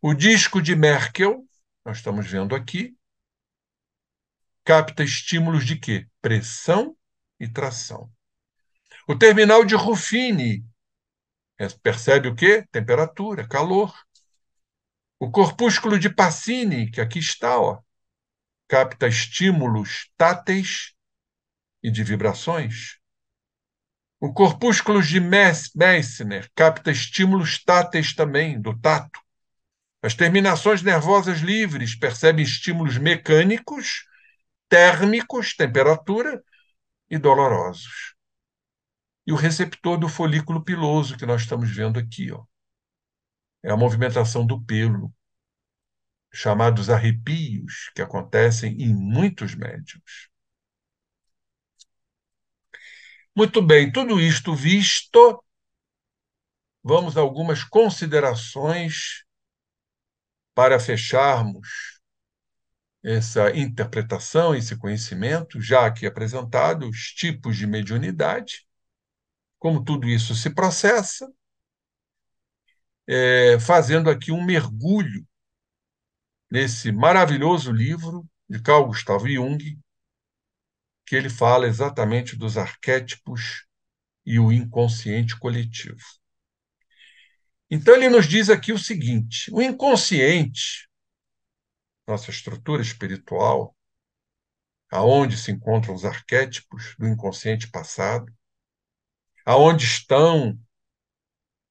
O disco de Merkel, nós estamos vendo aqui, capta estímulos de quê? Pressão e tração. O terminal de Ruffini é, percebe o quê? Temperatura, calor. O corpúsculo de Pacini, que aqui está, ó, capta estímulos táteis e de vibrações. O corpúsculo de Meissner capta estímulos táteis também, do tato. As terminações nervosas livres percebem estímulos mecânicos, térmicos, temperatura e dolorosos e o receptor do folículo piloso, que nós estamos vendo aqui. Ó. É a movimentação do pelo, chamados arrepios, que acontecem em muitos médiums. Muito bem, tudo isto visto, vamos a algumas considerações para fecharmos essa interpretação, esse conhecimento, já aqui apresentado, os tipos de mediunidade como tudo isso se processa, é, fazendo aqui um mergulho nesse maravilhoso livro de Carl Gustav Jung, que ele fala exatamente dos arquétipos e o inconsciente coletivo. Então, ele nos diz aqui o seguinte: o inconsciente, nossa estrutura espiritual, aonde se encontram os arquétipos do inconsciente passado, aonde estão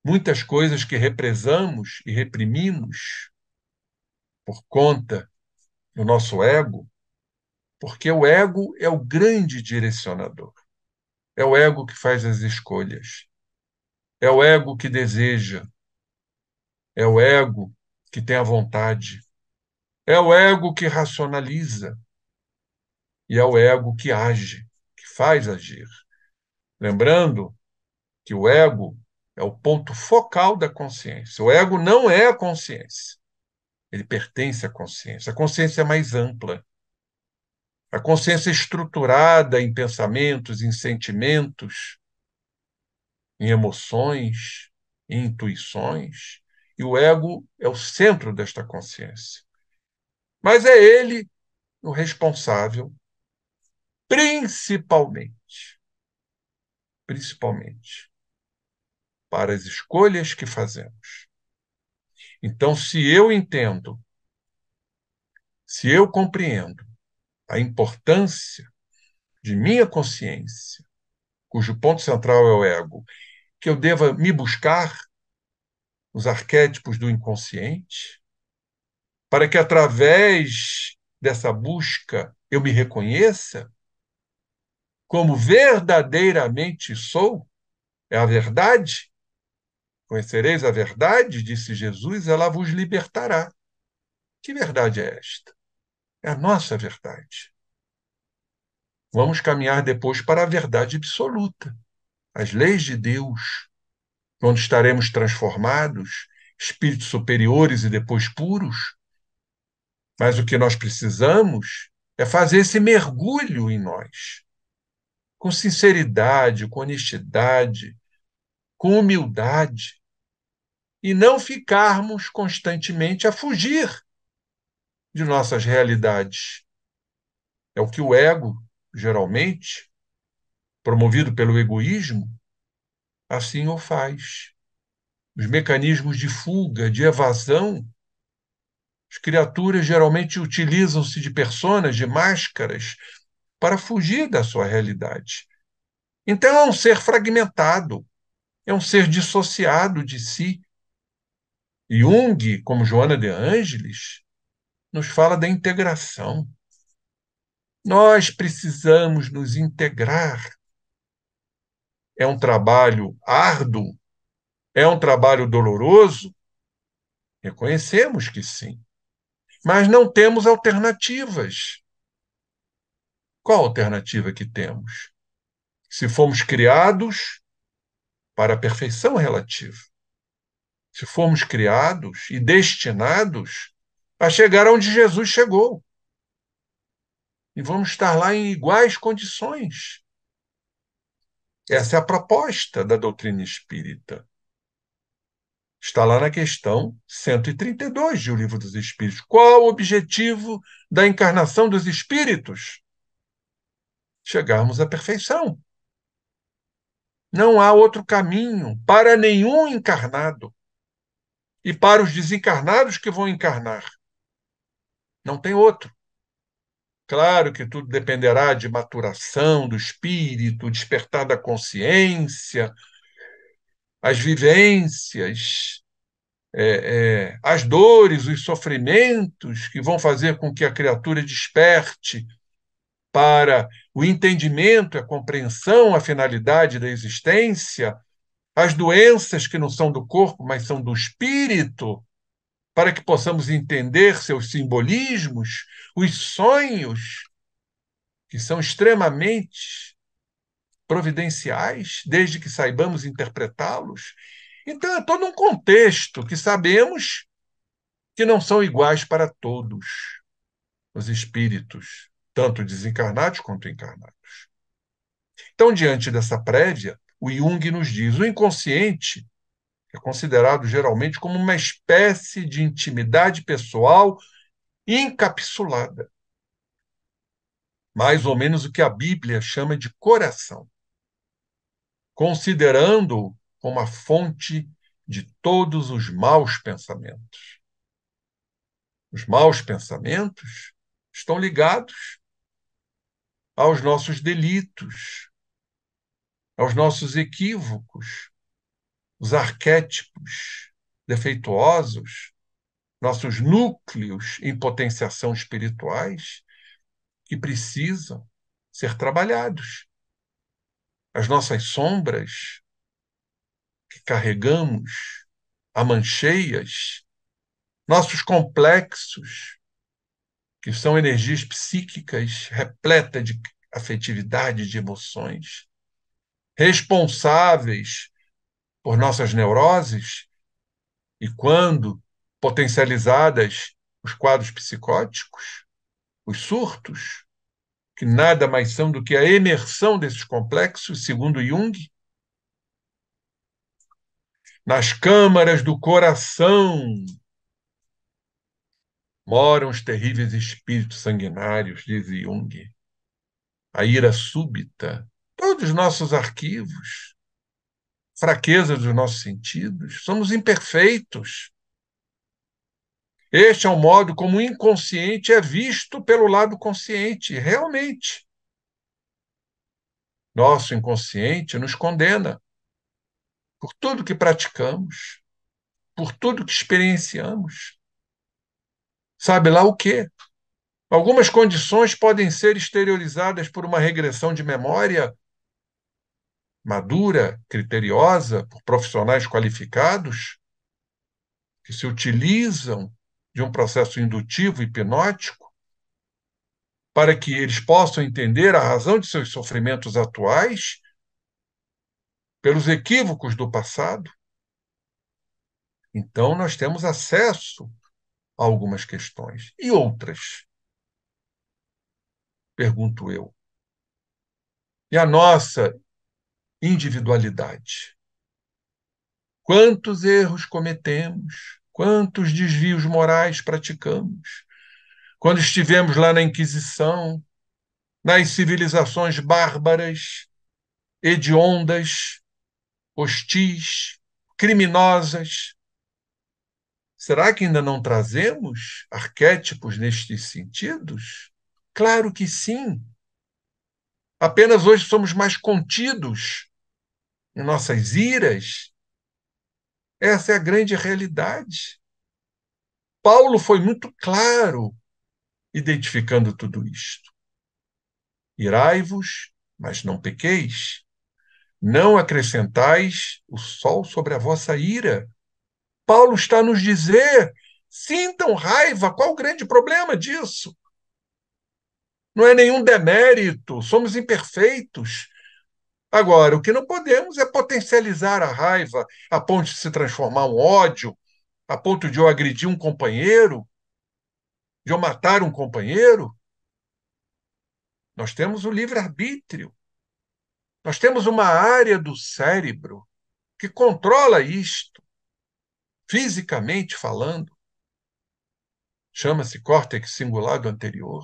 muitas coisas que represamos e reprimimos por conta do nosso ego, porque o ego é o grande direcionador. É o ego que faz as escolhas. É o ego que deseja. É o ego que tem a vontade. É o ego que racionaliza. E é o ego que age, que faz agir. Lembrando que o ego é o ponto focal da consciência. O ego não é a consciência. Ele pertence à consciência. A consciência é mais ampla. A consciência é estruturada em pensamentos, em sentimentos, em emoções, em intuições. E o ego é o centro desta consciência. Mas é ele o responsável, principalmente, principalmente para as escolhas que fazemos. Então, se eu entendo, se eu compreendo a importância de minha consciência, cujo ponto central é o ego, que eu deva me buscar os arquétipos do inconsciente, para que através dessa busca eu me reconheça como verdadeiramente sou, é a verdade, Conhecereis a verdade, disse Jesus, ela vos libertará. Que verdade é esta? É a nossa verdade. Vamos caminhar depois para a verdade absoluta, as leis de Deus, quando estaremos transformados, espíritos superiores e depois puros. Mas o que nós precisamos é fazer esse mergulho em nós, com sinceridade, com honestidade, com humildade, e não ficarmos constantemente a fugir de nossas realidades. É o que o ego, geralmente, promovido pelo egoísmo, assim o faz. Os mecanismos de fuga, de evasão, as criaturas geralmente utilizam-se de personas, de máscaras, para fugir da sua realidade. Então é um ser fragmentado, é um ser dissociado de si, Jung, como Joana de Ângeles, nos fala da integração. Nós precisamos nos integrar. É um trabalho árduo? É um trabalho doloroso? Reconhecemos que sim. Mas não temos alternativas. Qual a alternativa que temos? Se fomos criados para a perfeição relativa se fomos criados e destinados a chegar onde Jesus chegou. E vamos estar lá em iguais condições. Essa é a proposta da doutrina espírita. Está lá na questão 132 de O Livro dos Espíritos. Qual o objetivo da encarnação dos espíritos? Chegarmos à perfeição. Não há outro caminho para nenhum encarnado e para os desencarnados que vão encarnar. Não tem outro. Claro que tudo dependerá de maturação do espírito, despertar da consciência, as vivências, é, é, as dores, os sofrimentos que vão fazer com que a criatura desperte para o entendimento, a compreensão, a finalidade da existência, as doenças que não são do corpo, mas são do espírito, para que possamos entender seus simbolismos, os sonhos, que são extremamente providenciais, desde que saibamos interpretá-los. Então, é todo um contexto que sabemos que não são iguais para todos os espíritos, tanto desencarnados quanto encarnados. Então, diante dessa prévia, o Jung nos diz. O inconsciente é considerado geralmente como uma espécie de intimidade pessoal encapsulada. Mais ou menos o que a Bíblia chama de coração, considerando-o como a fonte de todos os maus pensamentos. Os maus pensamentos estão ligados aos nossos delitos, aos nossos equívocos, os arquétipos defeituosos, nossos núcleos em potenciação espirituais que precisam ser trabalhados. As nossas sombras que carregamos, a mancheias, nossos complexos, que são energias psíquicas repletas de afetividade, de emoções, responsáveis por nossas neuroses e quando potencializadas os quadros psicóticos, os surtos, que nada mais são do que a emersão desses complexos, segundo Jung, nas câmaras do coração moram os terríveis espíritos sanguinários, diz Jung. A ira súbita, todos os nossos arquivos, fraqueza dos nossos sentidos, somos imperfeitos. Este é o modo como o inconsciente é visto pelo lado consciente, realmente. Nosso inconsciente nos condena por tudo que praticamos, por tudo que experienciamos. Sabe lá o quê? Algumas condições podem ser exteriorizadas por uma regressão de memória madura, criteriosa, por profissionais qualificados, que se utilizam de um processo indutivo hipnótico para que eles possam entender a razão de seus sofrimentos atuais pelos equívocos do passado. Então, nós temos acesso a algumas questões e outras. Pergunto eu. E a nossa individualidade. Quantos erros cometemos, quantos desvios morais praticamos. Quando estivemos lá na Inquisição, nas civilizações bárbaras, hediondas, hostis, criminosas, será que ainda não trazemos arquétipos nestes sentidos? Claro que sim. Apenas hoje somos mais contidos em nossas iras. Essa é a grande realidade. Paulo foi muito claro identificando tudo isto. Irai-vos, mas não pequeis. Não acrescentais o sol sobre a vossa ira. Paulo está nos dizer: sintam raiva, qual o grande problema disso? Não é nenhum demérito, somos imperfeitos, Agora, o que não podemos é potencializar a raiva a ponto de se transformar um ódio, a ponto de eu agredir um companheiro, de eu matar um companheiro. Nós temos o livre-arbítrio. Nós temos uma área do cérebro que controla isto, fisicamente falando. Chama-se córtex singulado anterior.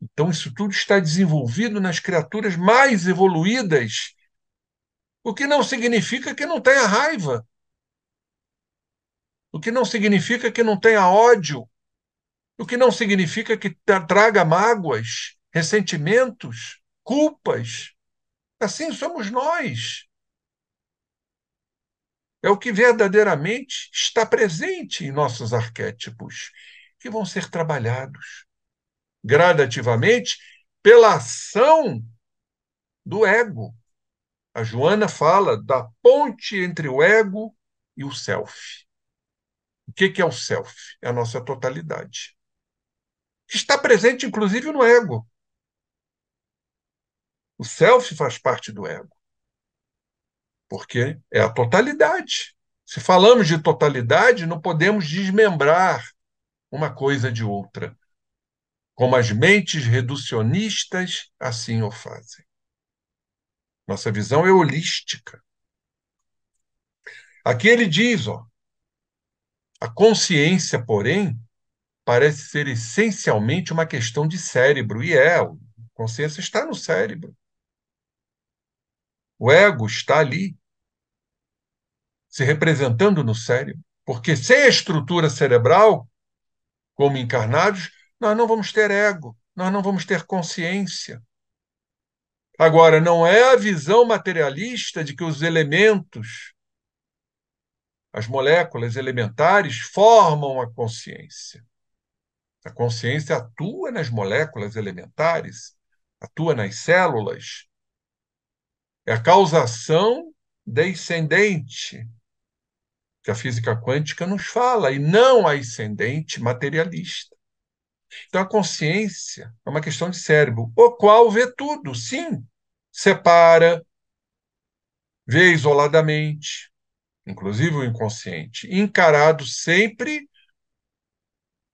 Então, isso tudo está desenvolvido nas criaturas mais evoluídas, o que não significa que não tenha raiva, o que não significa que não tenha ódio, o que não significa que traga mágoas, ressentimentos, culpas. Assim somos nós. É o que verdadeiramente está presente em nossos arquétipos, que vão ser trabalhados gradativamente pela ação do ego. A Joana fala da ponte entre o ego e o self. O que é o self? É a nossa totalidade. Está presente, inclusive, no ego. O self faz parte do ego. Porque é a totalidade. Se falamos de totalidade, não podemos desmembrar uma coisa de outra como as mentes reducionistas assim o fazem. Nossa visão é holística. Aqui ele diz, ó, a consciência, porém, parece ser essencialmente uma questão de cérebro, e é, a consciência está no cérebro. O ego está ali, se representando no cérebro, porque sem a estrutura cerebral, como encarnados, nós não vamos ter ego, nós não vamos ter consciência. Agora, não é a visão materialista de que os elementos, as moléculas elementares, formam a consciência. A consciência atua nas moléculas elementares, atua nas células. É a causação descendente que a física quântica nos fala, e não ascendente materialista. Então, a consciência é uma questão de cérebro, o qual vê tudo, sim, separa, vê isoladamente, inclusive o inconsciente, encarado sempre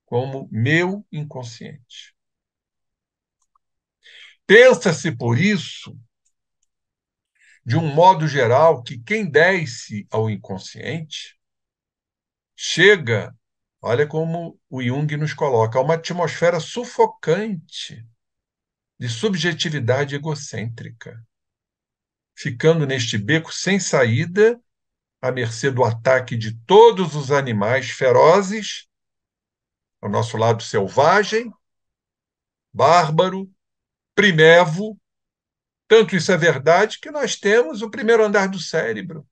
como meu inconsciente. Pensa-se, por isso, de um modo geral, que quem desce ao inconsciente chega Olha como o Jung nos coloca uma atmosfera sufocante de subjetividade egocêntrica, ficando neste beco sem saída, à mercê do ataque de todos os animais ferozes, ao nosso lado selvagem, bárbaro, primevo. Tanto isso é verdade que nós temos o primeiro andar do cérebro,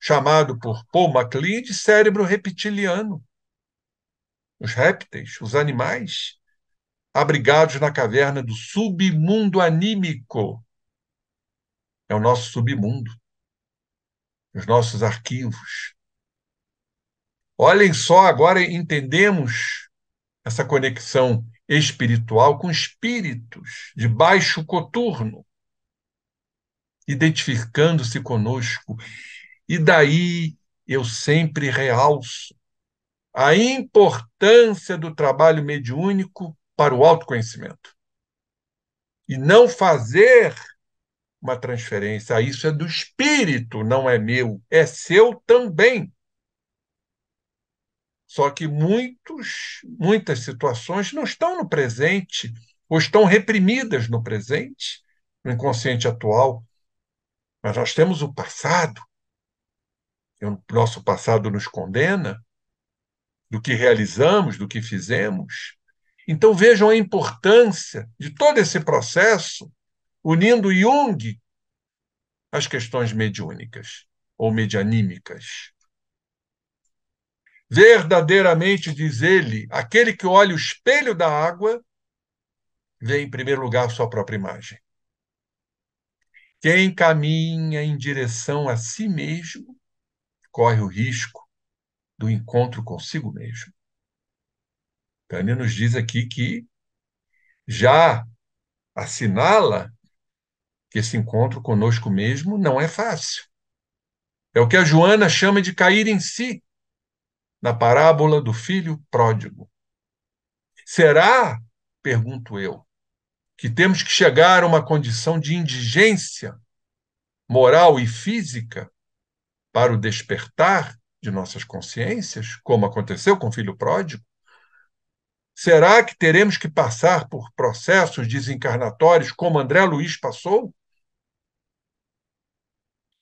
chamado por Paul MacLean de cérebro reptiliano os répteis, os animais, abrigados na caverna do submundo anímico. É o nosso submundo, os nossos arquivos. Olhem só, agora entendemos essa conexão espiritual com espíritos de baixo coturno, identificando-se conosco. E daí eu sempre realço a importância do trabalho mediúnico para o autoconhecimento. E não fazer uma transferência. Ah, isso é do espírito, não é meu, é seu também. Só que muitos, muitas situações não estão no presente ou estão reprimidas no presente, no inconsciente atual. Mas nós temos o passado. O nosso passado nos condena, do que realizamos, do que fizemos. Então vejam a importância de todo esse processo, unindo Jung às questões mediúnicas ou medianímicas. Verdadeiramente, diz ele, aquele que olha o espelho da água vê em primeiro lugar sua própria imagem. Quem caminha em direção a si mesmo corre o risco do encontro consigo mesmo. Tânia nos diz aqui que já assinala que esse encontro conosco mesmo não é fácil. É o que a Joana chama de cair em si, na parábola do filho pródigo. Será, pergunto eu, que temos que chegar a uma condição de indigência moral e física para o despertar de nossas consciências, como aconteceu com o filho pródigo? Será que teremos que passar por processos desencarnatórios como André Luiz passou?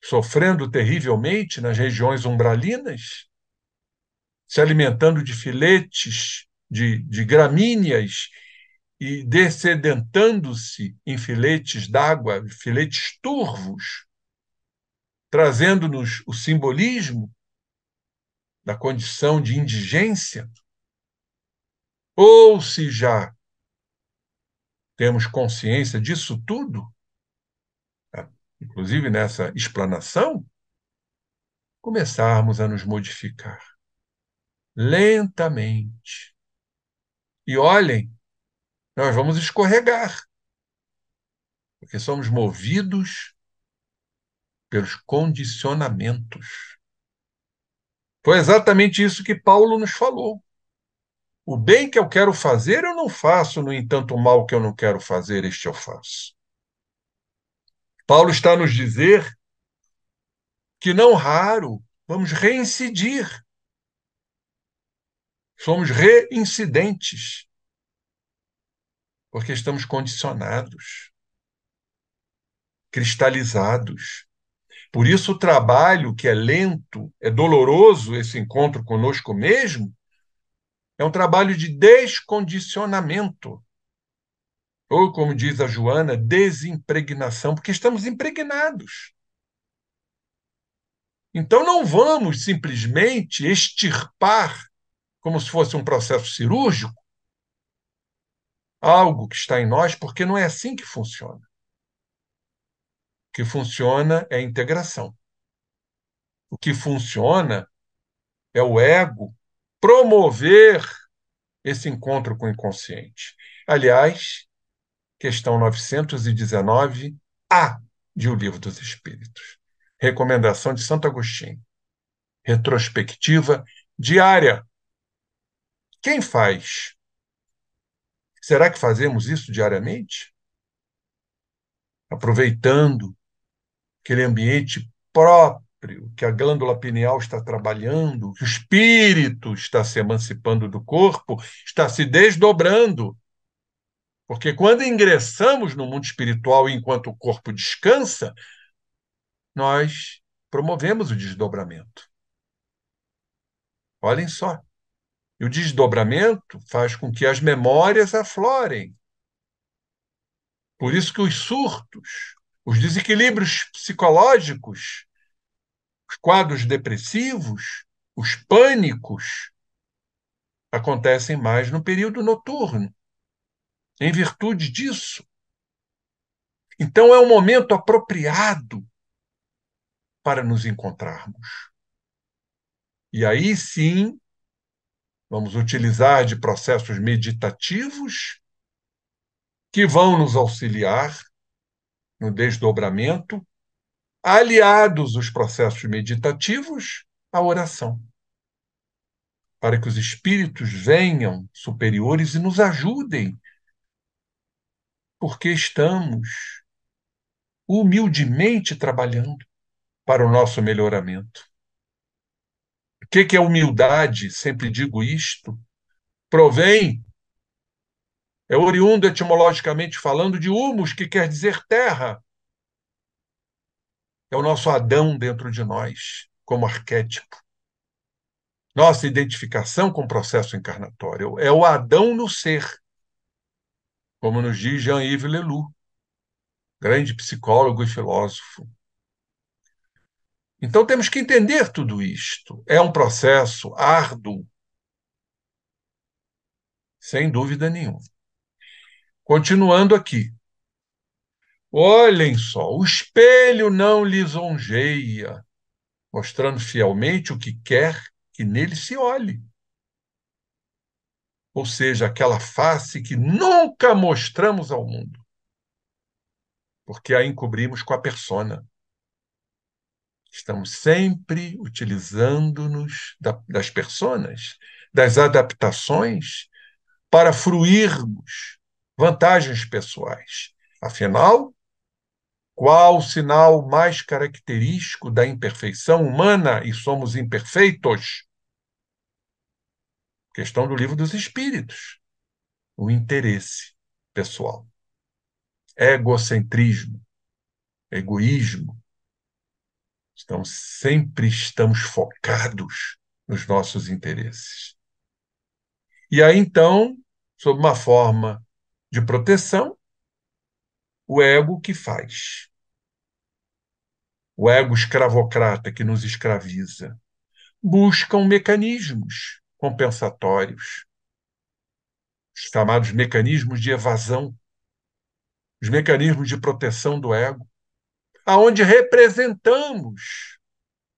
Sofrendo terrivelmente nas regiões umbralinas? Se alimentando de filetes, de, de gramíneas e descedentando-se em filetes d'água, filetes turvos, trazendo-nos o simbolismo da condição de indigência, ou se já temos consciência disso tudo, tá? inclusive nessa explanação, começarmos a nos modificar lentamente. E olhem, nós vamos escorregar, porque somos movidos pelos condicionamentos. Foi exatamente isso que Paulo nos falou. O bem que eu quero fazer, eu não faço, no entanto, o mal que eu não quero fazer, este eu faço. Paulo está nos dizer que não raro vamos reincidir. Somos reincidentes. Porque estamos condicionados, cristalizados por isso, o trabalho que é lento, é doloroso, esse encontro conosco mesmo, é um trabalho de descondicionamento. Ou, como diz a Joana, desimpregnação, porque estamos impregnados. Então, não vamos simplesmente extirpar, como se fosse um processo cirúrgico, algo que está em nós, porque não é assim que funciona que funciona é a integração. O que funciona é o ego promover esse encontro com o inconsciente. Aliás, questão 919A de O Livro dos Espíritos. Recomendação de Santo Agostinho. Retrospectiva diária. Quem faz? Será que fazemos isso diariamente? Aproveitando aquele ambiente próprio que a glândula pineal está trabalhando, que o espírito está se emancipando do corpo, está se desdobrando. Porque quando ingressamos no mundo espiritual enquanto o corpo descansa, nós promovemos o desdobramento. Olhem só. E o desdobramento faz com que as memórias aflorem. Por isso que os surtos, os desequilíbrios psicológicos, os quadros depressivos, os pânicos, acontecem mais no período noturno, em virtude disso. Então é um momento apropriado para nos encontrarmos. E aí sim, vamos utilizar de processos meditativos que vão nos auxiliar no desdobramento, aliados os processos meditativos à oração, para que os espíritos venham superiores e nos ajudem, porque estamos humildemente trabalhando para o nosso melhoramento. O que é humildade? Sempre digo isto. Provém é oriundo etimologicamente falando de humus, que quer dizer terra. É o nosso Adão dentro de nós, como arquétipo. Nossa identificação com o processo encarnatório é o Adão no ser, como nos diz Jean-Yves Leloup, grande psicólogo e filósofo. Então temos que entender tudo isto. É um processo árduo, sem dúvida nenhuma. Continuando aqui. Olhem só, o espelho não lisonjeia, mostrando fielmente o que quer que nele se olhe. Ou seja, aquela face que nunca mostramos ao mundo, porque a encobrimos com a persona. Estamos sempre utilizando-nos das personas, das adaptações, para fruirmos vantagens pessoais. Afinal, qual o sinal mais característico da imperfeição humana e somos imperfeitos? Questão do livro dos Espíritos. O interesse pessoal. Egocentrismo, egoísmo. Então, sempre estamos focados nos nossos interesses. E aí, então, sob uma forma de proteção, o ego que faz. O ego escravocrata que nos escraviza. Buscam mecanismos compensatórios, os chamados mecanismos de evasão, os mecanismos de proteção do ego, aonde representamos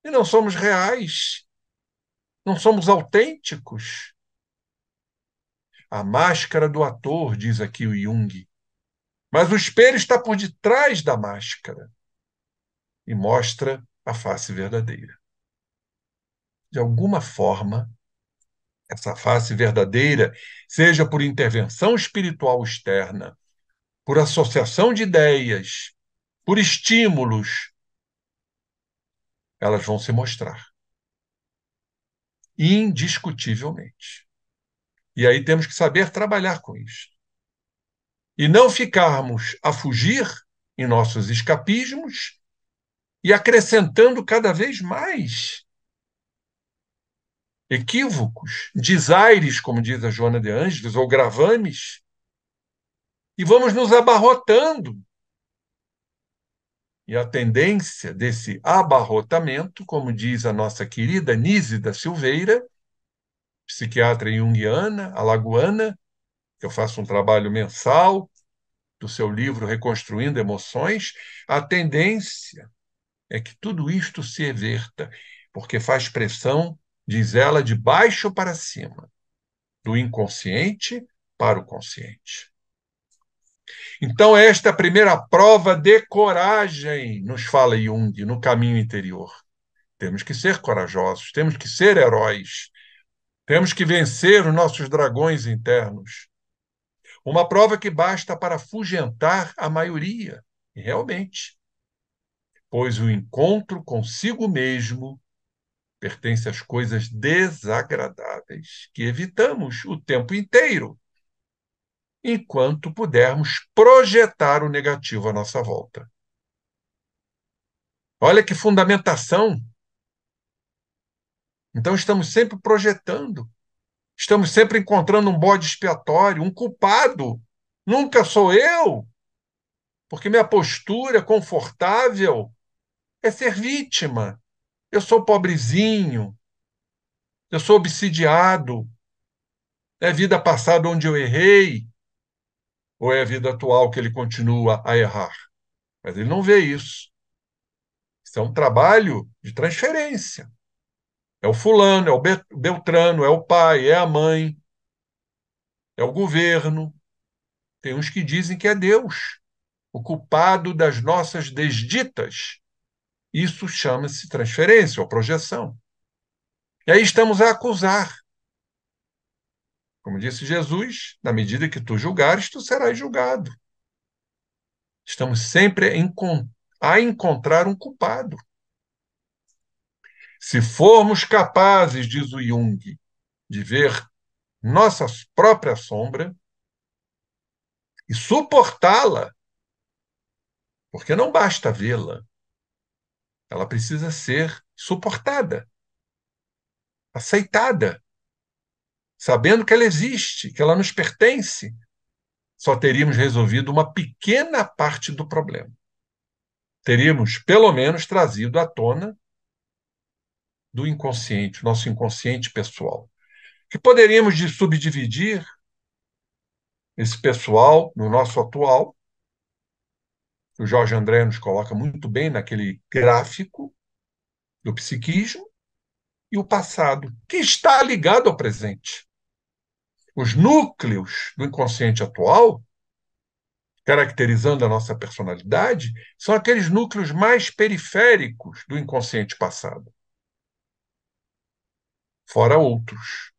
e não somos reais, não somos autênticos, a máscara do ator, diz aqui o Jung. Mas o espelho está por detrás da máscara e mostra a face verdadeira. De alguma forma, essa face verdadeira, seja por intervenção espiritual externa, por associação de ideias, por estímulos, elas vão se mostrar. Indiscutivelmente. E aí temos que saber trabalhar com isso. E não ficarmos a fugir em nossos escapismos e acrescentando cada vez mais equívocos, desaires, como diz a Joana de Ângeles, ou gravames, e vamos nos abarrotando. E a tendência desse abarrotamento, como diz a nossa querida da Silveira, psiquiatra junguiana, alagoana, que eu faço um trabalho mensal do seu livro Reconstruindo Emoções, a tendência é que tudo isto se everta, porque faz pressão, diz ela, de baixo para cima, do inconsciente para o consciente. Então, esta é a primeira prova de coragem, nos fala Jung, no caminho interior. Temos que ser corajosos, temos que ser heróis, temos que vencer os nossos dragões internos. Uma prova que basta para afugentar a maioria, realmente. Pois o encontro consigo mesmo pertence às coisas desagradáveis que evitamos o tempo inteiro, enquanto pudermos projetar o negativo à nossa volta. Olha que fundamentação então estamos sempre projetando, estamos sempre encontrando um bode expiatório, um culpado. Nunca sou eu, porque minha postura confortável é ser vítima. Eu sou pobrezinho, eu sou obsidiado. É vida passada onde eu errei, ou é a vida atual que ele continua a errar? Mas ele não vê isso. Isso é um trabalho de transferência. É o fulano, é o Beltrano, é o pai, é a mãe, é o governo. Tem uns que dizem que é Deus, o culpado das nossas desditas. Isso chama-se transferência ou projeção. E aí estamos a acusar. Como disse Jesus, na medida que tu julgares, tu serás julgado. Estamos sempre a encontrar um culpado. Se formos capazes, diz o Jung, de ver nossa própria sombra e suportá-la, porque não basta vê-la, ela precisa ser suportada, aceitada, sabendo que ela existe, que ela nos pertence. Só teríamos resolvido uma pequena parte do problema. Teríamos, pelo menos, trazido à tona do inconsciente, nosso inconsciente pessoal, que poderíamos de subdividir esse pessoal no nosso atual, o Jorge André nos coloca muito bem naquele gráfico do psiquismo, e o passado, que está ligado ao presente. Os núcleos do inconsciente atual, caracterizando a nossa personalidade, são aqueles núcleos mais periféricos do inconsciente passado fora outros.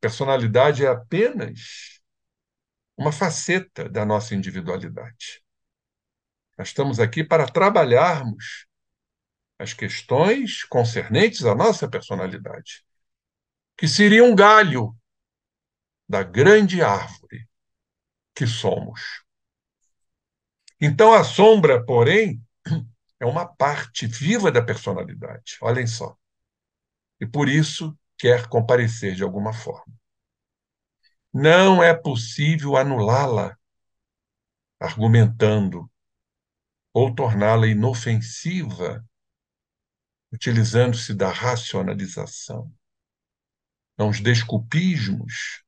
Personalidade é apenas uma faceta da nossa individualidade. Nós estamos aqui para trabalharmos as questões concernentes à nossa personalidade, que seria um galho da grande árvore que somos. Então, a sombra, porém, é uma parte viva da personalidade. Olhem só e por isso quer comparecer de alguma forma. Não é possível anulá-la, argumentando, ou torná-la inofensiva, utilizando-se da racionalização. São então, os desculpismos,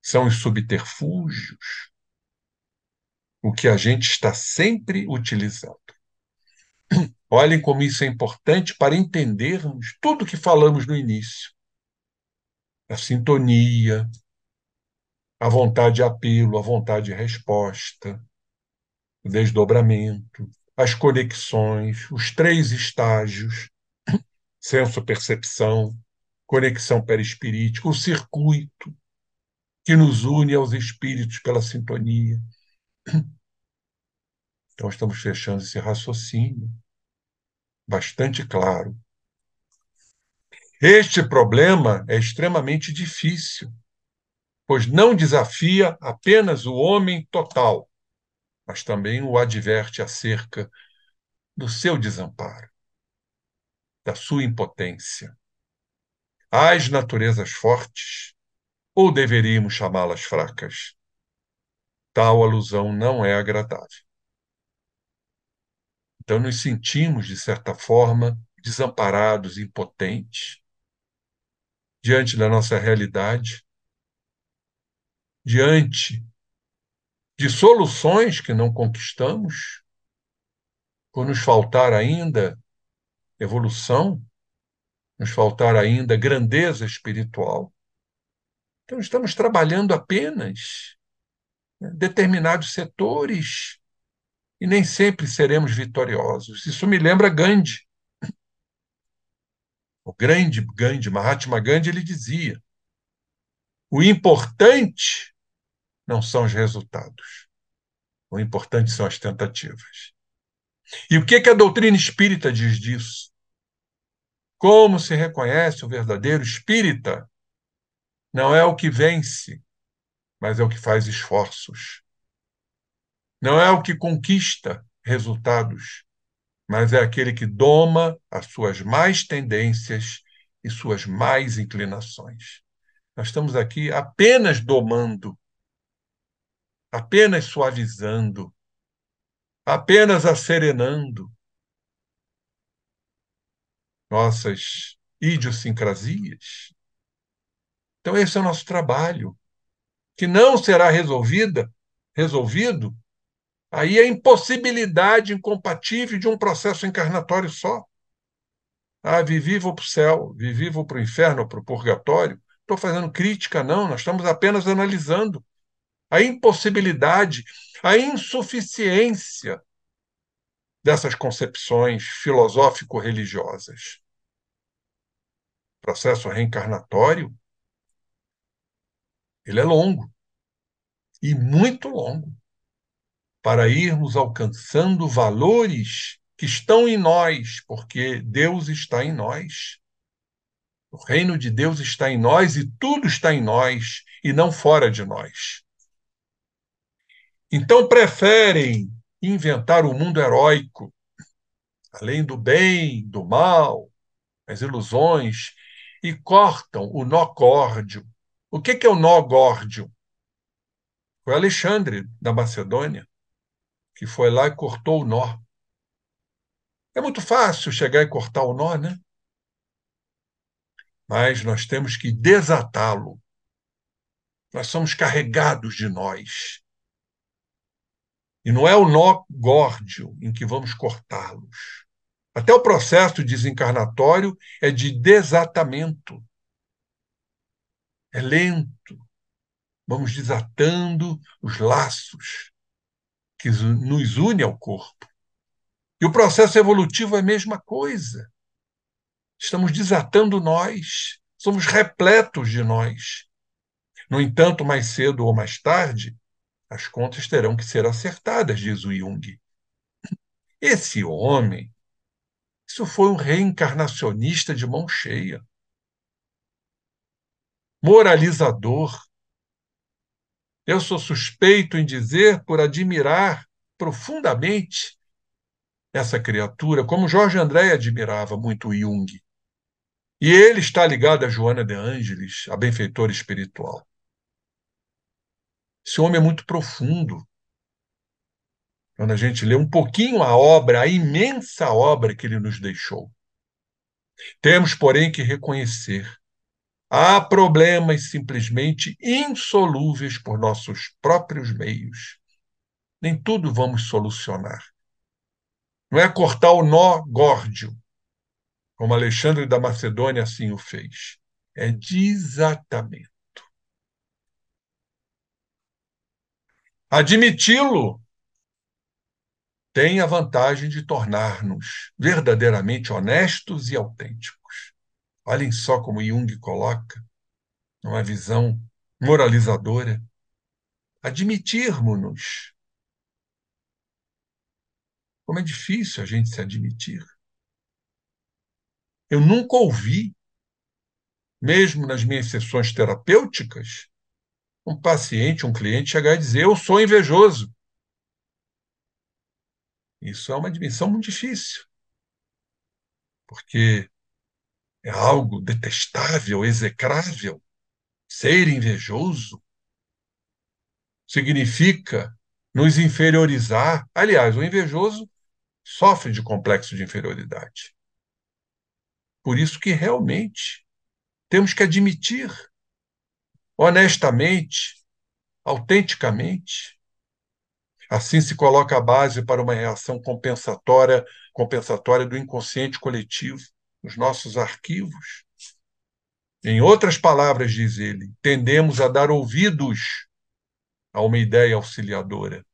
são os subterfúgios, o que a gente está sempre utilizando. Olhem como isso é importante para entendermos tudo que falamos no início. A sintonia, a vontade de apelo, a vontade de resposta, o desdobramento, as conexões, os três estágios, senso-percepção, conexão perispirítica, o circuito que nos une aos espíritos pela sintonia. Então, estamos fechando esse raciocínio bastante claro. Este problema é extremamente difícil, pois não desafia apenas o homem total, mas também o adverte acerca do seu desamparo, da sua impotência. As naturezas fortes, ou deveríamos chamá-las fracas, tal alusão não é agradável. Então, nos sentimos, de certa forma, desamparados, impotentes, diante da nossa realidade, diante de soluções que não conquistamos, por nos faltar ainda evolução, nos faltar ainda grandeza espiritual. Então, estamos trabalhando apenas né, determinados setores e nem sempre seremos vitoriosos. Isso me lembra Gandhi. O grande Gandhi, Mahatma Gandhi, ele dizia: o importante não são os resultados, o importante são as tentativas. E o que, que a doutrina espírita diz disso? Como se reconhece o verdadeiro espírita? Não é o que vence, mas é o que faz esforços não é o que conquista resultados, mas é aquele que doma as suas mais tendências e suas mais inclinações. Nós estamos aqui apenas domando, apenas suavizando, apenas acerenando nossas idiosincrasias. Então esse é o nosso trabalho, que não será resolvida, resolvido Aí a impossibilidade incompatível de um processo encarnatório só. Ah, vivi vou para o céu, vivi vou para o inferno, para o purgatório. Estou fazendo crítica, não, nós estamos apenas analisando a impossibilidade, a insuficiência dessas concepções filosófico-religiosas. Processo reencarnatório, ele é longo e muito longo para irmos alcançando valores que estão em nós, porque Deus está em nós. O reino de Deus está em nós e tudo está em nós e não fora de nós. Então preferem inventar o um mundo heróico, além do bem, do mal, as ilusões, e cortam o nó górdio. O que é o nó górdio? Foi Alexandre da Macedônia que foi lá e cortou o nó. É muito fácil chegar e cortar o nó, né? Mas nós temos que desatá-lo. Nós somos carregados de nós. E não é o nó górdio em que vamos cortá-los. Até o processo desencarnatório é de desatamento. É lento. Vamos desatando os laços que nos une ao corpo. E o processo evolutivo é a mesma coisa. Estamos desatando nós, somos repletos de nós. No entanto, mais cedo ou mais tarde, as contas terão que ser acertadas, diz o Jung. Esse homem, isso foi um reencarnacionista de mão cheia, moralizador, eu sou suspeito em dizer por admirar profundamente essa criatura, como Jorge André admirava muito Jung. E ele está ligado a Joana de Ângeles, a benfeitora espiritual. Esse homem é muito profundo. Quando a gente lê um pouquinho a obra, a imensa obra que ele nos deixou. Temos, porém, que reconhecer Há problemas simplesmente insolúveis por nossos próprios meios. Nem tudo vamos solucionar. Não é cortar o nó górdio, como Alexandre da Macedônia assim o fez. É desatamento. Admiti-lo tem a vantagem de tornar-nos verdadeiramente honestos e autênticos. Olhem só como Jung coloca, numa visão moralizadora, admitirmos-nos. Como é difícil a gente se admitir. Eu nunca ouvi, mesmo nas minhas sessões terapêuticas, um paciente, um cliente chegar e dizer: Eu sou invejoso. Isso é uma admissão muito difícil. Porque é algo detestável, execrável. Ser invejoso significa nos inferiorizar. Aliás, o invejoso sofre de complexo de inferioridade. Por isso que realmente temos que admitir honestamente, autenticamente. Assim se coloca a base para uma reação compensatória, compensatória do inconsciente coletivo nos nossos arquivos. Em outras palavras, diz ele, tendemos a dar ouvidos a uma ideia auxiliadora,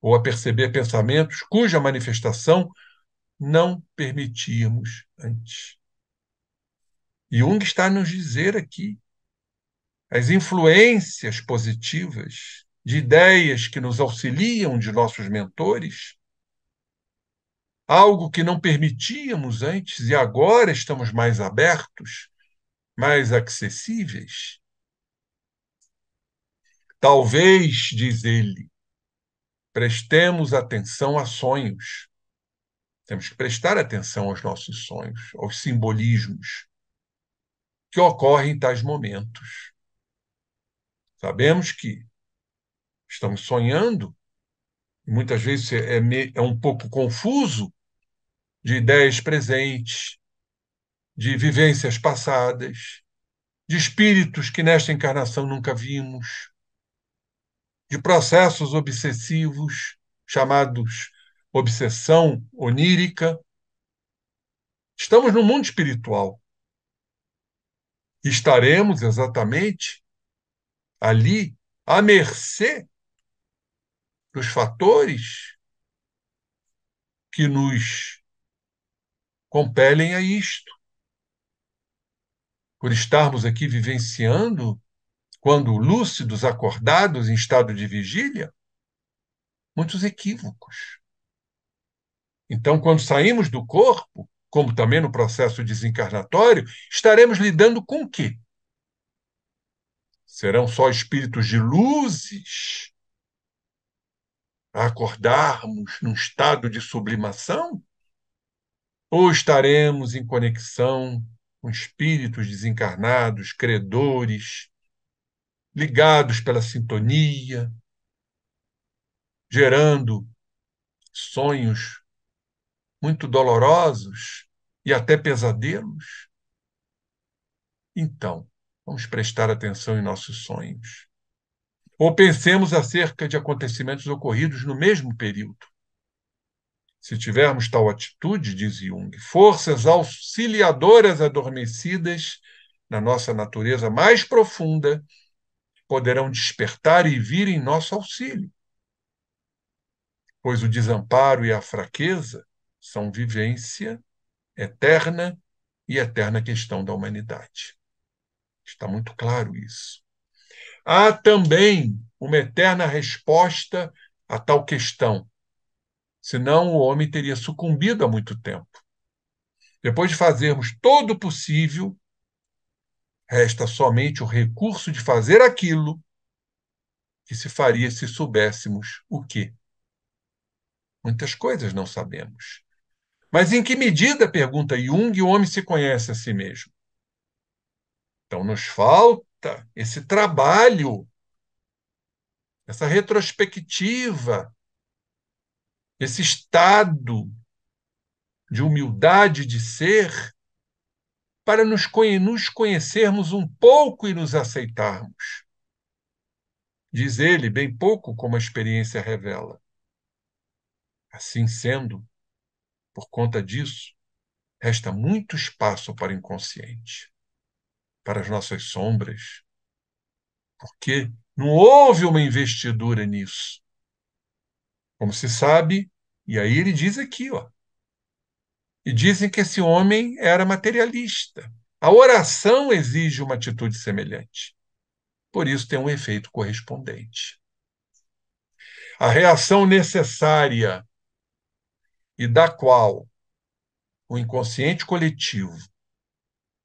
ou a perceber pensamentos cuja manifestação não permitíamos antes. Jung está a nos dizer aqui as influências positivas de ideias que nos auxiliam de nossos mentores algo que não permitíamos antes e agora estamos mais abertos, mais acessíveis? Talvez, diz ele, prestemos atenção a sonhos. Temos que prestar atenção aos nossos sonhos, aos simbolismos que ocorrem em tais momentos. Sabemos que estamos sonhando, muitas vezes é, é um pouco confuso de ideias presentes, de vivências passadas, de espíritos que nesta encarnação nunca vimos, de processos obsessivos, chamados obsessão onírica. Estamos no mundo espiritual. Estaremos exatamente ali à mercê dos fatores que nos compelem a isto. Por estarmos aqui vivenciando, quando lúcidos, acordados, em estado de vigília, muitos equívocos. Então, quando saímos do corpo, como também no processo desencarnatório, estaremos lidando com o quê? Serão só espíritos de luzes a acordarmos num estado de sublimação? ou estaremos em conexão com espíritos desencarnados, credores, ligados pela sintonia, gerando sonhos muito dolorosos e até pesadelos? Então, vamos prestar atenção em nossos sonhos. Ou pensemos acerca de acontecimentos ocorridos no mesmo período. Se tivermos tal atitude, diz Jung, forças auxiliadoras adormecidas na nossa natureza mais profunda poderão despertar e vir em nosso auxílio. Pois o desamparo e a fraqueza são vivência eterna e eterna questão da humanidade. Está muito claro isso. Há também uma eterna resposta a tal questão, senão o homem teria sucumbido há muito tempo. Depois de fazermos todo o possível, resta somente o recurso de fazer aquilo que se faria se soubéssemos o que. Muitas coisas não sabemos. Mas em que medida, pergunta Jung, o homem se conhece a si mesmo? Então nos falta esse trabalho, essa retrospectiva esse estado de humildade de ser, para nos, conhecermos um pouco e nos aceitarmos. Diz ele, bem pouco, como a experiência revela. Assim sendo, por conta disso, resta muito espaço para o inconsciente, para as nossas sombras, porque não houve uma investidura nisso. Como se sabe, e aí ele diz aqui, ó. E dizem que esse homem era materialista. A oração exige uma atitude semelhante. Por isso tem um efeito correspondente. A reação necessária e da qual o inconsciente coletivo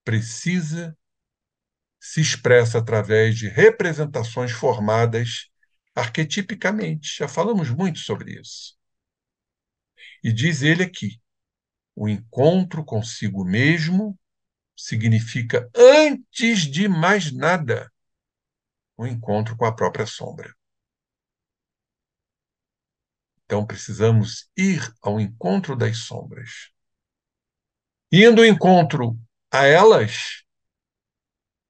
precisa se expressa através de representações formadas arquetipicamente. Já falamos muito sobre isso. E diz ele aqui: o encontro consigo mesmo significa, antes de mais nada, o encontro com a própria sombra. Então precisamos ir ao encontro das sombras. Indo ao encontro a elas,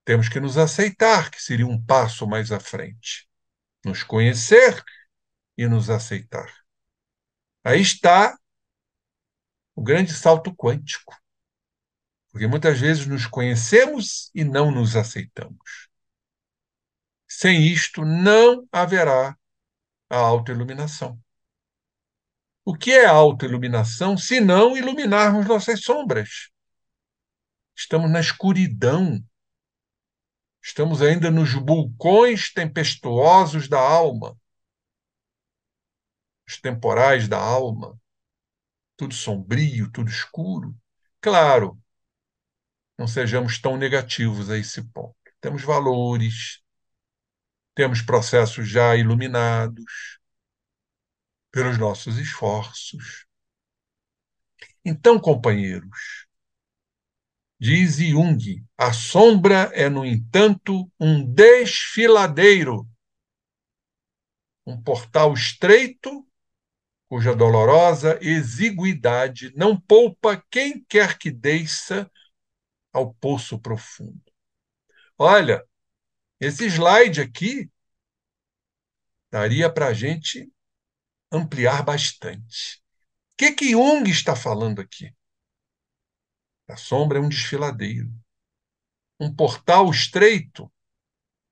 temos que nos aceitar, que seria um passo mais à frente nos conhecer e nos aceitar. Aí está o grande salto quântico. Porque muitas vezes nos conhecemos e não nos aceitamos. Sem isto, não haverá a autoiluminação. O que é autoiluminação se não iluminarmos nossas sombras? Estamos na escuridão Estamos ainda nos vulcões tempestuosos da alma, os temporais da alma, tudo sombrio, tudo escuro. Claro, não sejamos tão negativos a esse ponto. Temos valores, temos processos já iluminados pelos nossos esforços. Então, companheiros, Diz Jung, a sombra é, no entanto, um desfiladeiro, um portal estreito, cuja dolorosa exiguidade não poupa quem quer que desça ao poço profundo. Olha, esse slide aqui daria para a gente ampliar bastante. O que, que Jung está falando aqui? A sombra é um desfiladeiro. Um portal estreito.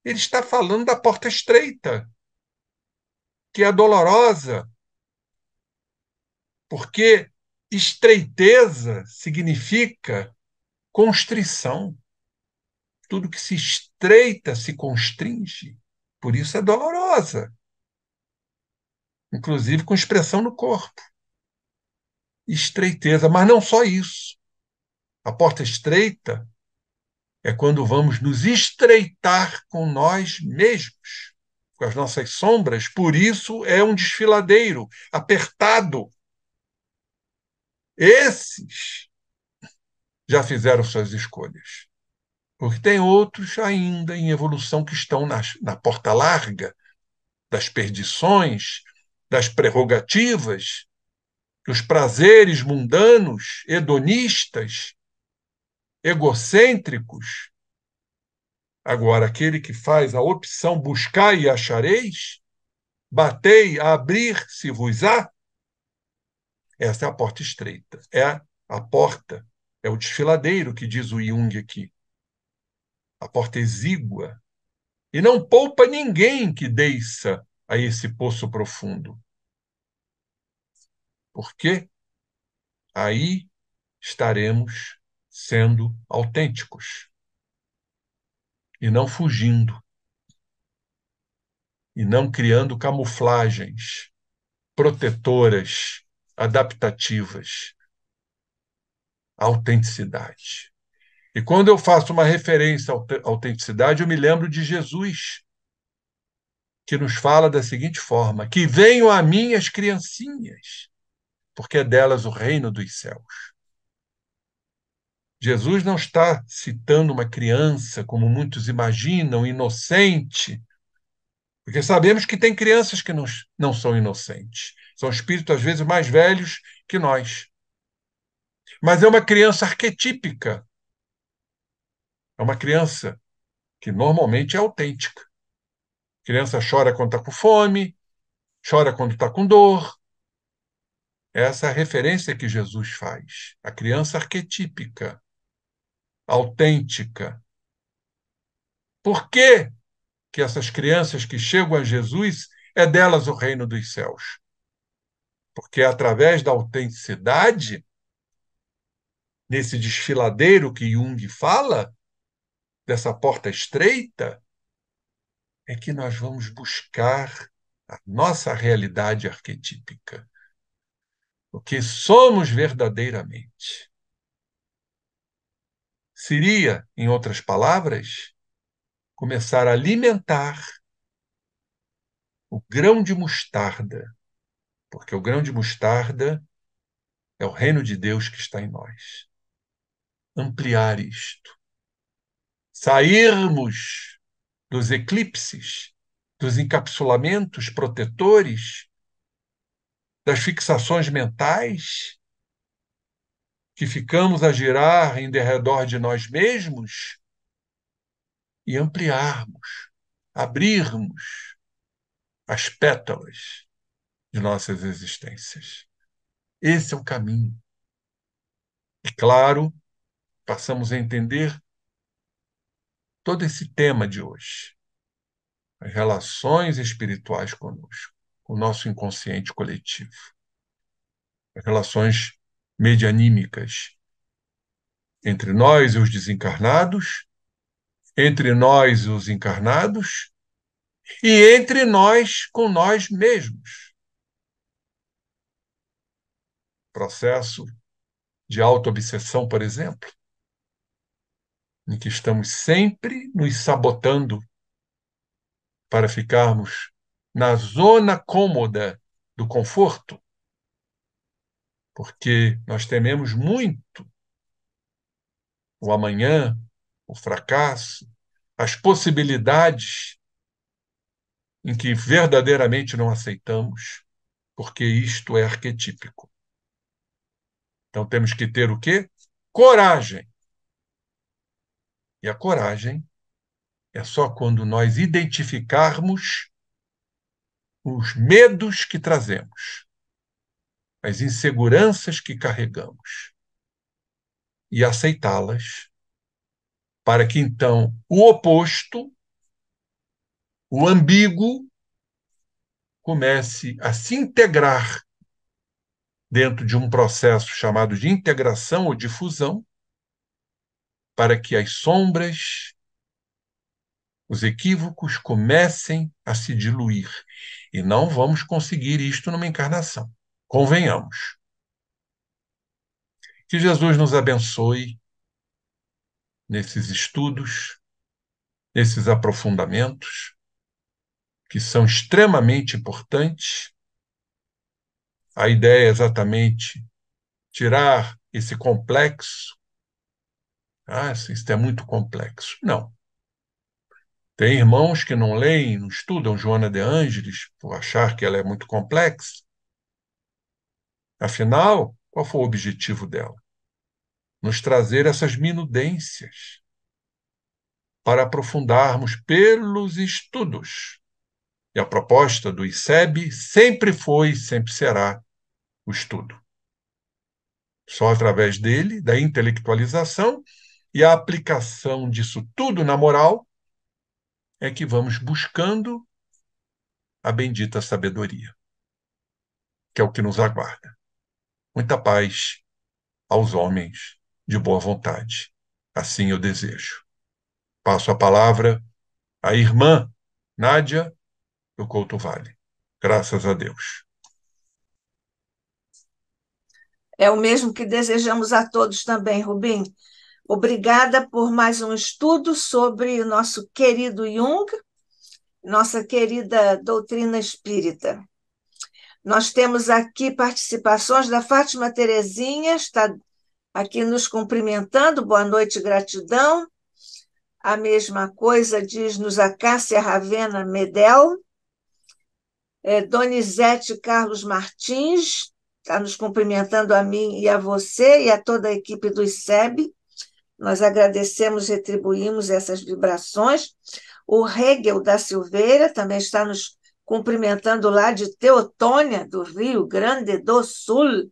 Ele está falando da porta estreita, que é dolorosa, porque estreiteza significa constrição. Tudo que se estreita se constringe, por isso é dolorosa, inclusive com expressão no corpo. Estreiteza, mas não só isso. A porta estreita é quando vamos nos estreitar com nós mesmos, com as nossas sombras. Por isso é um desfiladeiro apertado. Esses já fizeram suas escolhas. Porque tem outros ainda em evolução que estão na, na porta larga das perdições, das prerrogativas, dos prazeres mundanos, hedonistas, egocêntricos. Agora, aquele que faz a opção buscar e achareis, batei, abrir-se vos há, essa é a porta estreita, é a porta, é o desfiladeiro que diz o Jung aqui. A porta é exígua. E não poupa ninguém que deixa a esse poço profundo. Porque aí estaremos sendo autênticos e não fugindo e não criando camuflagens protetoras, adaptativas. Autenticidade. E quando eu faço uma referência à autenticidade, eu me lembro de Jesus, que nos fala da seguinte forma: Que venham a mim as criancinhas, porque é delas o reino dos céus. Jesus não está citando uma criança, como muitos imaginam, inocente, porque sabemos que tem crianças que não, não são inocentes. São espíritos, às vezes, mais velhos que nós. Mas é uma criança arquetípica. É uma criança que normalmente é autêntica. A criança chora quando está com fome, chora quando está com dor. Essa é a referência que Jesus faz, a criança arquetípica autêntica. Por que, que essas crianças que chegam a Jesus é delas o reino dos céus? Porque é através da autenticidade, nesse desfiladeiro que Jung fala, dessa porta estreita, é que nós vamos buscar a nossa realidade arquetípica, o que somos verdadeiramente. Seria, em outras palavras, começar a alimentar o grão de mostarda, porque o grão de mostarda é o reino de Deus que está em nós. Ampliar isto. Sairmos dos eclipses, dos encapsulamentos protetores, das fixações mentais que ficamos a girar em derredor de nós mesmos e ampliarmos, abrirmos as pétalas de nossas existências. Esse é o caminho. E claro, passamos a entender todo esse tema de hoje, as relações espirituais conosco, o nosso inconsciente coletivo, as relações medianímicas entre nós e os desencarnados, entre nós e os encarnados, e entre nós com nós mesmos. Processo de autoobsessão, por exemplo, em que estamos sempre nos sabotando para ficarmos na zona cômoda do conforto, porque nós tememos muito o amanhã, o fracasso, as possibilidades em que verdadeiramente não aceitamos, porque isto é arquetípico. Então temos que ter o quê? Coragem. E a coragem é só quando nós identificarmos os medos que trazemos as inseguranças que carregamos e aceitá-las, para que então o oposto, o ambíguo, comece a se integrar dentro de um processo chamado de integração ou difusão, para que as sombras, os equívocos comecem a se diluir. E não vamos conseguir isto numa encarnação. Convenhamos. Que Jesus nos abençoe nesses estudos, nesses aprofundamentos, que são extremamente importantes. A ideia é exatamente tirar esse complexo. Ah, isso é muito complexo. Não. Tem irmãos que não leem, não estudam Joana de Ângeles por achar que ela é muito complexa. Afinal, qual foi o objetivo dela? Nos trazer essas minudências para aprofundarmos pelos estudos. E a proposta do ICEB sempre foi e sempre será o estudo. Só através dele, da intelectualização e a aplicação disso tudo na moral, é que vamos buscando a bendita sabedoria, que é o que nos aguarda muita paz aos homens de boa vontade. Assim eu desejo. Passo a palavra à irmã Nádia do Couto Vale. Graças a Deus. É o mesmo que desejamos a todos também, Rubim. Obrigada por mais um estudo sobre o nosso querido Jung, nossa querida doutrina espírita. Nós temos aqui participações da Fátima Terezinha, está aqui nos cumprimentando. Boa noite, gratidão. A mesma coisa diz-nos a Cássia Ravena Medel. É, Donizete Carlos Martins está nos cumprimentando a mim e a você e a toda a equipe do ICEB. Nós agradecemos, retribuímos essas vibrações. O Hegel da Silveira também está nos cumprimentando lá de Teotônia, do Rio Grande do Sul.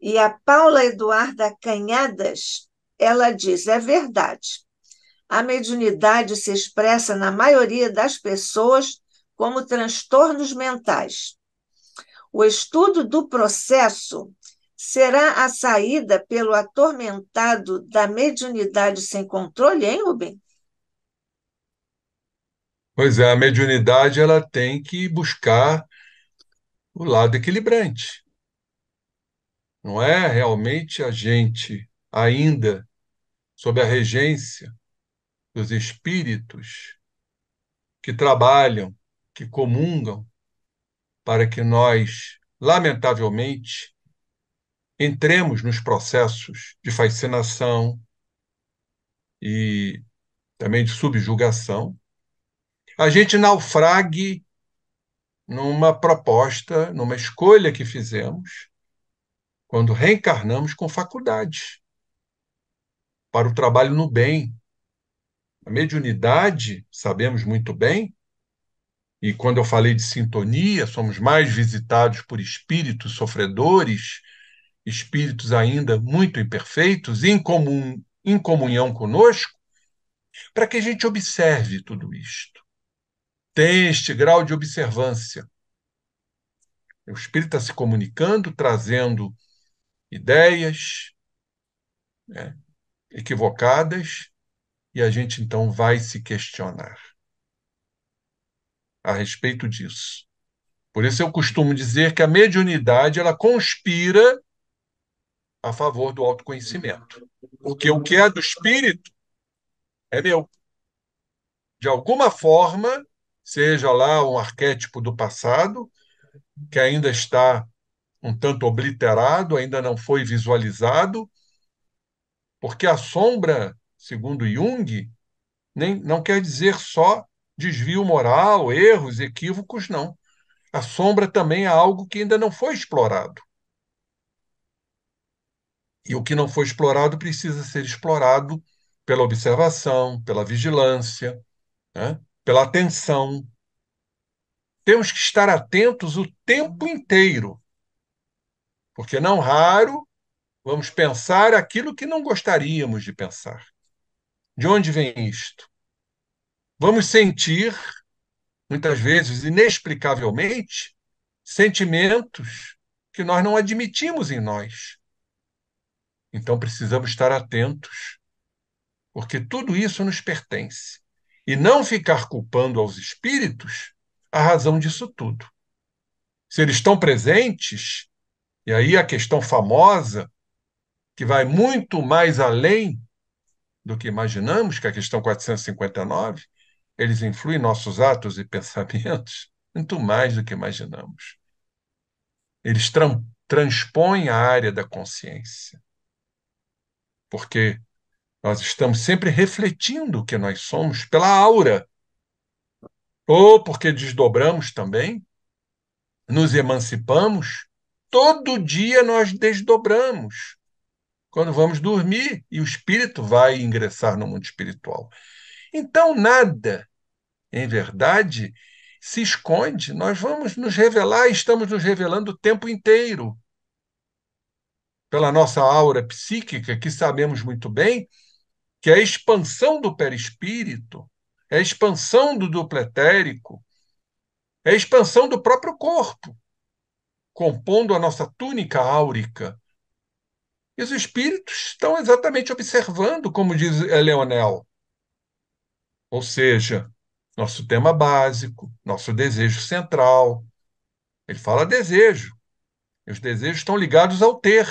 E a Paula Eduarda Canhadas, ela diz: é verdade. A mediunidade se expressa na maioria das pessoas como transtornos mentais. O estudo do processo será a saída pelo atormentado da mediunidade sem controle, hein, Rubem? Pois é, a mediunidade ela tem que buscar o lado equilibrante. Não é realmente a gente ainda sob a regência dos espíritos que trabalham, que comungam para que nós, lamentavelmente, entremos nos processos de fascinação e também de subjugação a gente naufrague numa proposta, numa escolha que fizemos quando reencarnamos com faculdade para o trabalho no bem. A mediunidade, sabemos muito bem, e quando eu falei de sintonia, somos mais visitados por espíritos sofredores, espíritos ainda muito imperfeitos, em, em comunhão conosco, para que a gente observe tudo isto tem este grau de observância. O espírito está se comunicando, trazendo ideias né, equivocadas, e a gente então vai se questionar a respeito disso. Por isso eu costumo dizer que a mediunidade ela conspira a favor do autoconhecimento. Porque o que é do espírito é meu. De alguma forma, seja lá um arquétipo do passado, que ainda está um tanto obliterado, ainda não foi visualizado, porque a sombra, segundo Jung, nem, não quer dizer só desvio moral, erros, equívocos, não. A sombra também é algo que ainda não foi explorado. E o que não foi explorado precisa ser explorado pela observação, pela vigilância. Né? pela atenção. Temos que estar atentos o tempo inteiro, porque não raro vamos pensar aquilo que não gostaríamos de pensar. De onde vem isto? Vamos sentir, muitas vezes inexplicavelmente, sentimentos que nós não admitimos em nós. Então precisamos estar atentos, porque tudo isso nos pertence e não ficar culpando aos espíritos a razão disso tudo. Se eles estão presentes, e aí a questão famosa, que vai muito mais além do que imaginamos, que é a questão 459, eles influem nossos atos e pensamentos muito mais do que imaginamos. Eles tra transpõem a área da consciência. Porque nós estamos sempre refletindo o que nós somos pela aura. Ou porque desdobramos também, nos emancipamos, todo dia nós desdobramos. Quando vamos dormir e o espírito vai ingressar no mundo espiritual. Então, nada, em verdade, se esconde. Nós vamos nos revelar e estamos nos revelando o tempo inteiro. Pela nossa aura psíquica, que sabemos muito bem, que é a expansão do perispírito, é a expansão do dupletérico, é a expansão do próprio corpo, compondo a nossa túnica áurica. E os espíritos estão exatamente observando, como diz Leonel. Ou seja, nosso tema básico, nosso desejo central. Ele fala desejo. E os desejos estão ligados ao ter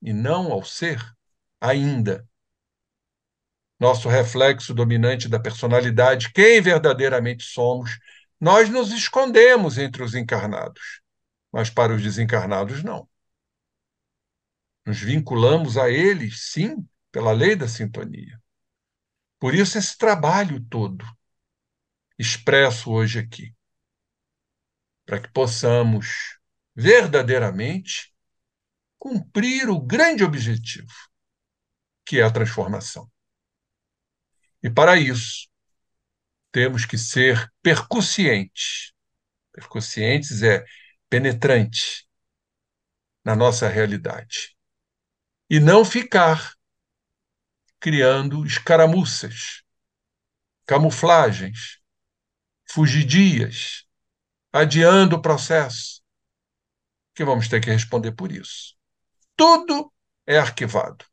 e não ao ser ainda nosso reflexo dominante da personalidade, quem verdadeiramente somos, nós nos escondemos entre os encarnados, mas para os desencarnados, não. Nos vinculamos a eles, sim, pela lei da sintonia. Por isso, esse trabalho todo expresso hoje aqui, para que possamos verdadeiramente cumprir o grande objetivo, que é a transformação. E para isso, temos que ser percussientes. Percussientes é penetrante na nossa realidade. E não ficar criando escaramuças, camuflagens, fugidias, adiando o processo, que vamos ter que responder por isso. Tudo é arquivado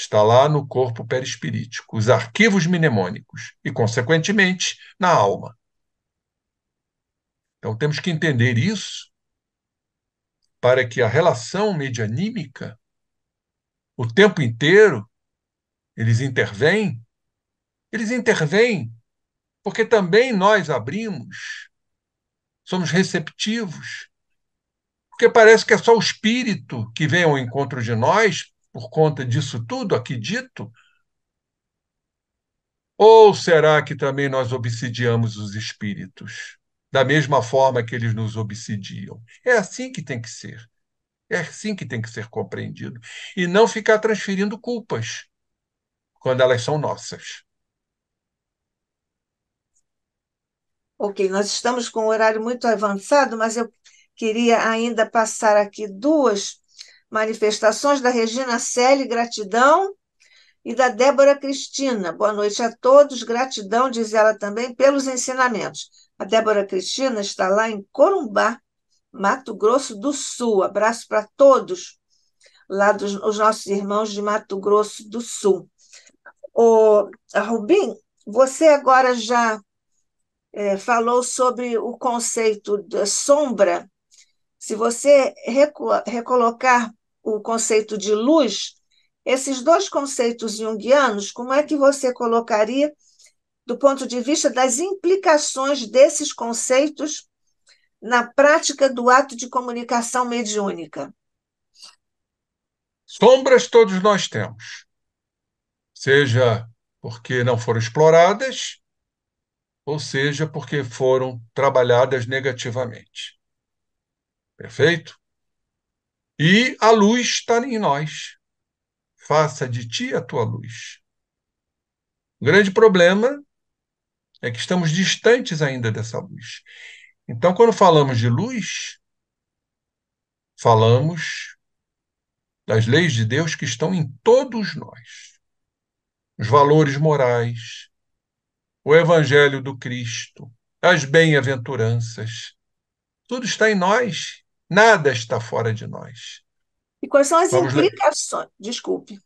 está lá no corpo perispirítico, os arquivos mnemônicos e, consequentemente, na alma. Então temos que entender isso para que a relação medianímica, o tempo inteiro, eles intervêm, eles intervêm porque também nós abrimos, somos receptivos, porque parece que é só o espírito que vem ao encontro de nós por conta disso tudo aqui dito? Ou será que também nós obsidiamos os espíritos, da mesma forma que eles nos obsidiam? É assim que tem que ser. É assim que tem que ser compreendido. E não ficar transferindo culpas quando elas são nossas. Ok, nós estamos com um horário muito avançado, mas eu queria ainda passar aqui duas manifestações da Regina Selle, gratidão, e da Débora Cristina. Boa noite a todos, gratidão, diz ela também, pelos ensinamentos. A Débora Cristina está lá em Corumbá, Mato Grosso do Sul. Abraço para todos lá dos os nossos irmãos de Mato Grosso do Sul. O Rubim, você agora já é, falou sobre o conceito da sombra. Se você recolocar o conceito de luz, esses dois conceitos junguianos, como é que você colocaria do ponto de vista das implicações desses conceitos na prática do ato de comunicação mediúnica? Sombras todos nós temos, seja porque não foram exploradas, ou seja, porque foram trabalhadas negativamente. Perfeito? E a luz está em nós. Faça de ti a tua luz. O grande problema é que estamos distantes ainda dessa luz. Então, quando falamos de luz, falamos das leis de Deus que estão em todos nós. Os valores morais, o evangelho do Cristo, as bem-aventuranças, tudo está em nós Nada está fora de nós. E quais são as Vamos implicações? Ler. Desculpe.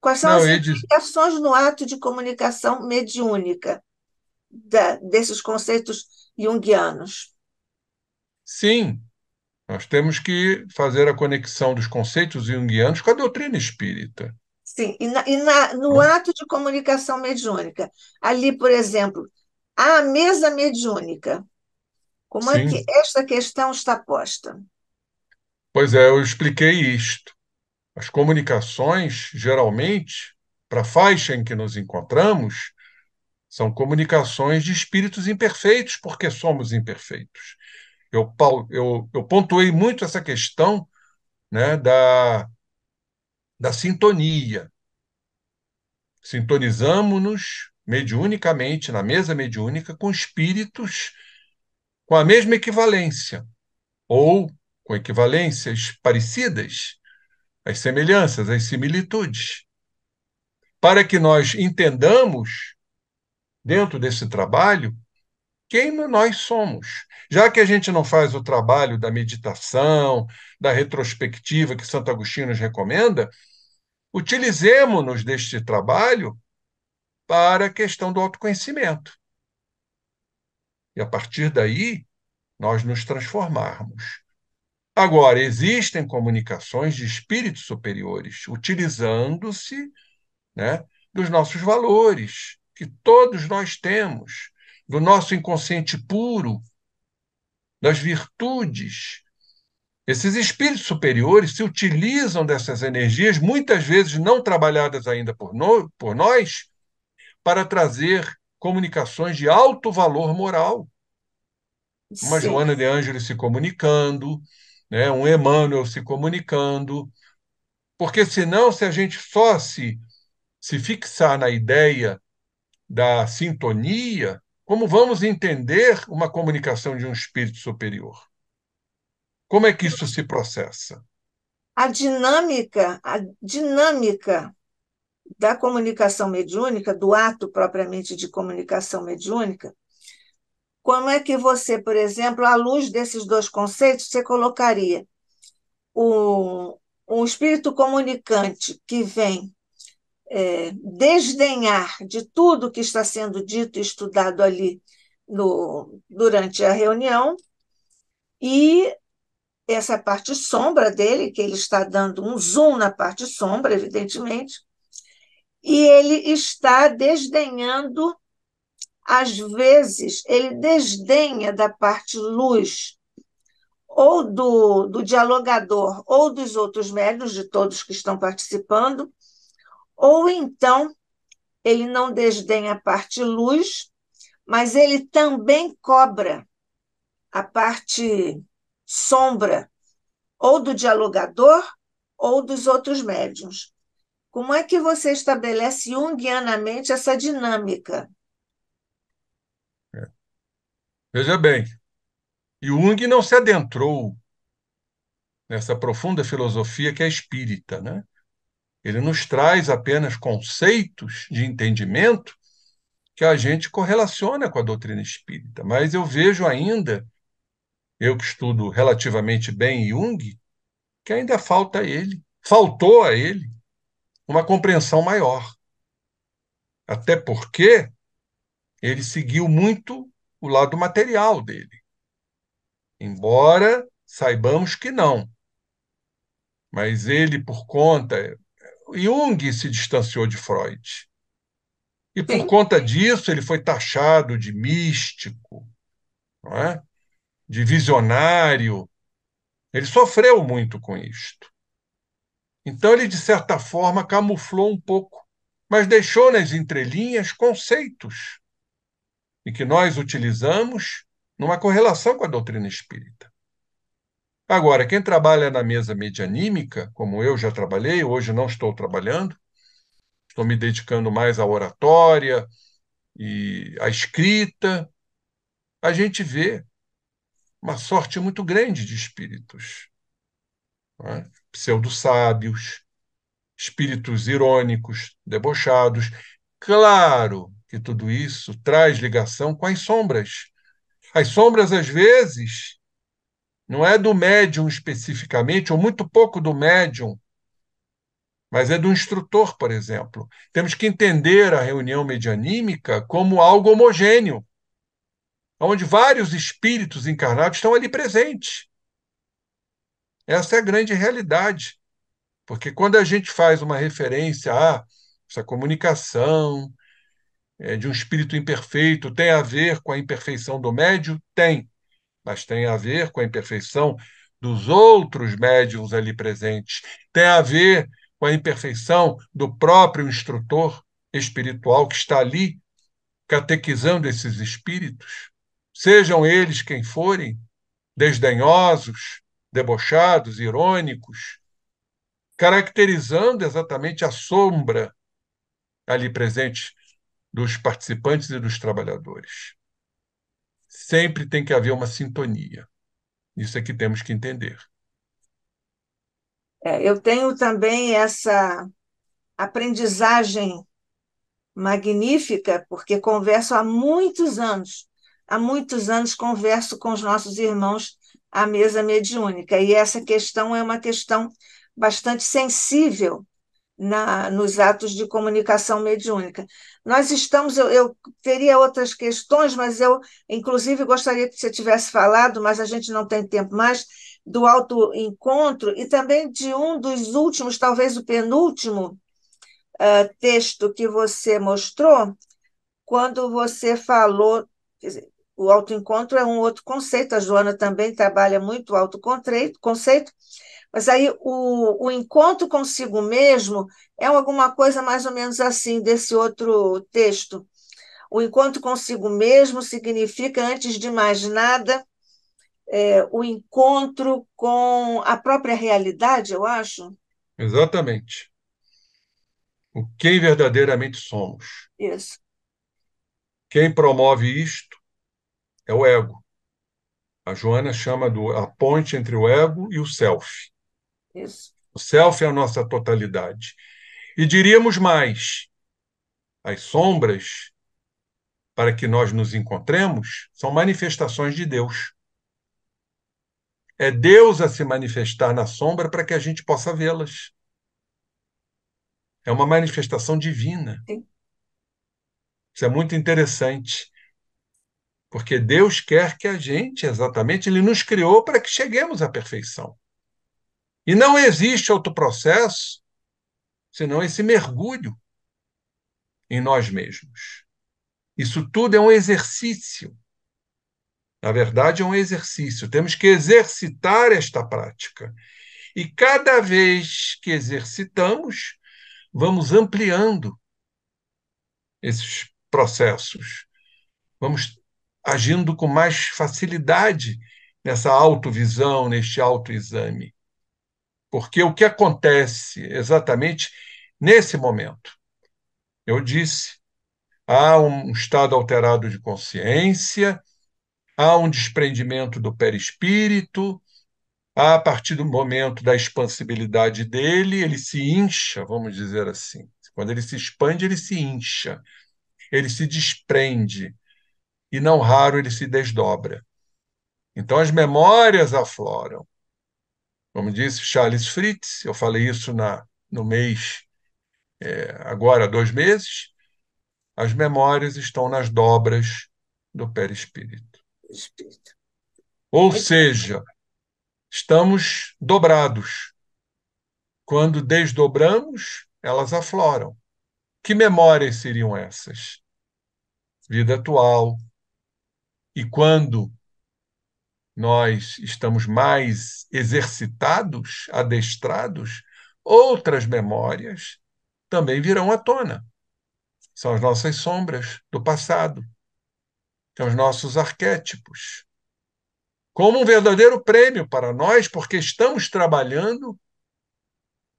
Quais são Não, as implicações no ato de comunicação mediúnica da, desses conceitos junguianos? Sim, nós temos que fazer a conexão dos conceitos junguianos com a doutrina espírita. Sim, e, na, e na, no hum. ato de comunicação mediúnica, ali, por exemplo, há a mesa mediúnica. Como é Sim. é que esta questão está posta? Pois é, eu expliquei isto. As comunicações, geralmente, para a faixa em que nos encontramos, são comunicações de espíritos imperfeitos, porque somos imperfeitos. Eu, eu, eu pontuei muito essa questão né, da, da sintonia. Sintonizamos-nos mediunicamente, na mesa mediúnica, com espíritos com a mesma equivalência, ou com equivalências parecidas, as semelhanças, as similitudes, para que nós entendamos, dentro desse trabalho, quem nós somos. Já que a gente não faz o trabalho da meditação, da retrospectiva que Santo Agostinho nos recomenda, utilizemos-nos deste trabalho para a questão do autoconhecimento e a partir daí nós nos transformarmos. Agora, existem comunicações de espíritos superiores, utilizando-se né, dos nossos valores, que todos nós temos, do nosso inconsciente puro, das virtudes. Esses espíritos superiores se utilizam dessas energias, muitas vezes não trabalhadas ainda por, no, por nós, para trazer comunicações de alto valor moral uma Sim. Joana de Ângelo se comunicando, né? um Emmanuel se comunicando, porque senão, se a gente só se, se fixar na ideia da sintonia, como vamos entender uma comunicação de um espírito superior? Como é que isso se processa? A dinâmica, a dinâmica da comunicação mediúnica, do ato propriamente de comunicação mediúnica, como é que você, por exemplo, à luz desses dois conceitos, você colocaria um, espírito comunicante que vem é, desdenhar de tudo que está sendo dito e estudado ali no, durante a reunião e essa parte sombra dele, que ele está dando um zoom na parte sombra, evidentemente, e ele está desdenhando às vezes, ele desdenha da parte luz, ou do, do dialogador, ou dos outros médios, de todos que estão participando, ou então ele não desdenha a parte luz, mas ele também cobra a parte sombra, ou do dialogador, ou dos outros médios Como é que você estabelece junguianamente essa dinâmica? Veja bem, Jung não se adentrou nessa profunda filosofia que é espírita, né? Ele nos traz apenas conceitos de entendimento que a gente correlaciona com a doutrina espírita, mas eu vejo ainda, eu que estudo relativamente bem Jung, que ainda falta a ele, faltou a ele uma compreensão maior. Até porque ele seguiu muito o lado material dele. Embora saibamos que não. Mas ele, por conta. Jung se distanciou de Freud. E por conta disso, ele foi taxado de místico, não é? de visionário. Ele sofreu muito com isto. Então, ele, de certa forma, camuflou um pouco, mas deixou nas entrelinhas conceitos e que nós utilizamos numa correlação com a doutrina espírita. Agora, quem trabalha na mesa medianímica, como eu já trabalhei, hoje não estou trabalhando, estou me dedicando mais à oratória e à escrita, a gente vê uma sorte muito grande de espíritos. É? Pseudo-sábios, espíritos irônicos, debochados. Claro que tudo isso traz ligação com as sombras. As sombras, às vezes, não é do médium especificamente, ou muito pouco do médium, mas é do instrutor, por exemplo. Temos que entender a reunião medianímica como algo homogêneo, onde vários espíritos encarnados estão ali presentes. Essa é a grande realidade. Porque quando a gente faz uma referência a essa comunicação, é, de um espírito imperfeito tem a ver com a imperfeição do médio? Tem, mas tem a ver com a imperfeição dos outros médiums ali presentes, tem a ver com a imperfeição do próprio instrutor espiritual que está ali catequizando esses espíritos, sejam eles quem forem, desdenhosos, debochados, irônicos, caracterizando exatamente a sombra ali presente dos participantes e dos trabalhadores. Sempre tem que haver uma sintonia. Isso é que temos que entender. É, eu tenho também essa aprendizagem magnífica, porque converso há muitos anos. Há muitos anos converso com os nossos irmãos à mesa mediúnica, e essa questão é uma questão bastante sensível na, nos atos de comunicação mediúnica. Nós estamos, eu, eu, teria outras questões, mas eu, inclusive, gostaria que você tivesse falado, mas a gente não tem tempo mais, do autoencontro e também de um dos últimos, talvez o penúltimo, uh, texto que você mostrou, quando você falou. Dizer, o autoencontro é um outro conceito, a Joana também trabalha muito o autoconceito, conceito, mas aí o, o encontro consigo mesmo é alguma coisa mais ou menos assim, desse outro texto. O encontro consigo mesmo significa, antes de mais nada, é, o encontro com a própria realidade, eu acho. Exatamente. O quem verdadeiramente somos. Isso. Quem promove isto é o ego. A Joana chama do, a ponte entre o ego e o self. Isso. O self é a nossa totalidade. E diríamos mais: as sombras para que nós nos encontremos são manifestações de Deus. É Deus a se manifestar na sombra para que a gente possa vê-las. É uma manifestação divina. Sim. Isso é muito interessante. Porque Deus quer que a gente, exatamente, Ele nos criou para que cheguemos à perfeição. E não existe outro processo senão esse mergulho em nós mesmos. Isso tudo é um exercício. Na verdade, é um exercício. Temos que exercitar esta prática. E cada vez que exercitamos, vamos ampliando esses processos. Vamos agindo com mais facilidade nessa autovisão, neste autoexame porque o que acontece exatamente nesse momento? Eu disse, há um estado alterado de consciência, há um desprendimento do perispírito, há, a partir do momento da expansibilidade dele, ele se incha, vamos dizer assim. Quando ele se expande, ele se incha, ele se desprende, e não raro ele se desdobra. Então as memórias afloram como disse Charles Fritz, eu falei isso na, no mês, é, agora dois meses, as memórias estão nas dobras do perispírito. Espírito. Ou seja, estamos dobrados. Quando desdobramos, elas afloram. Que memórias seriam essas? Vida atual. E quando nós estamos mais exercitados, adestrados, outras memórias também virão à tona. São as nossas sombras do passado, são os nossos arquétipos. Como um verdadeiro prêmio para nós, porque estamos trabalhando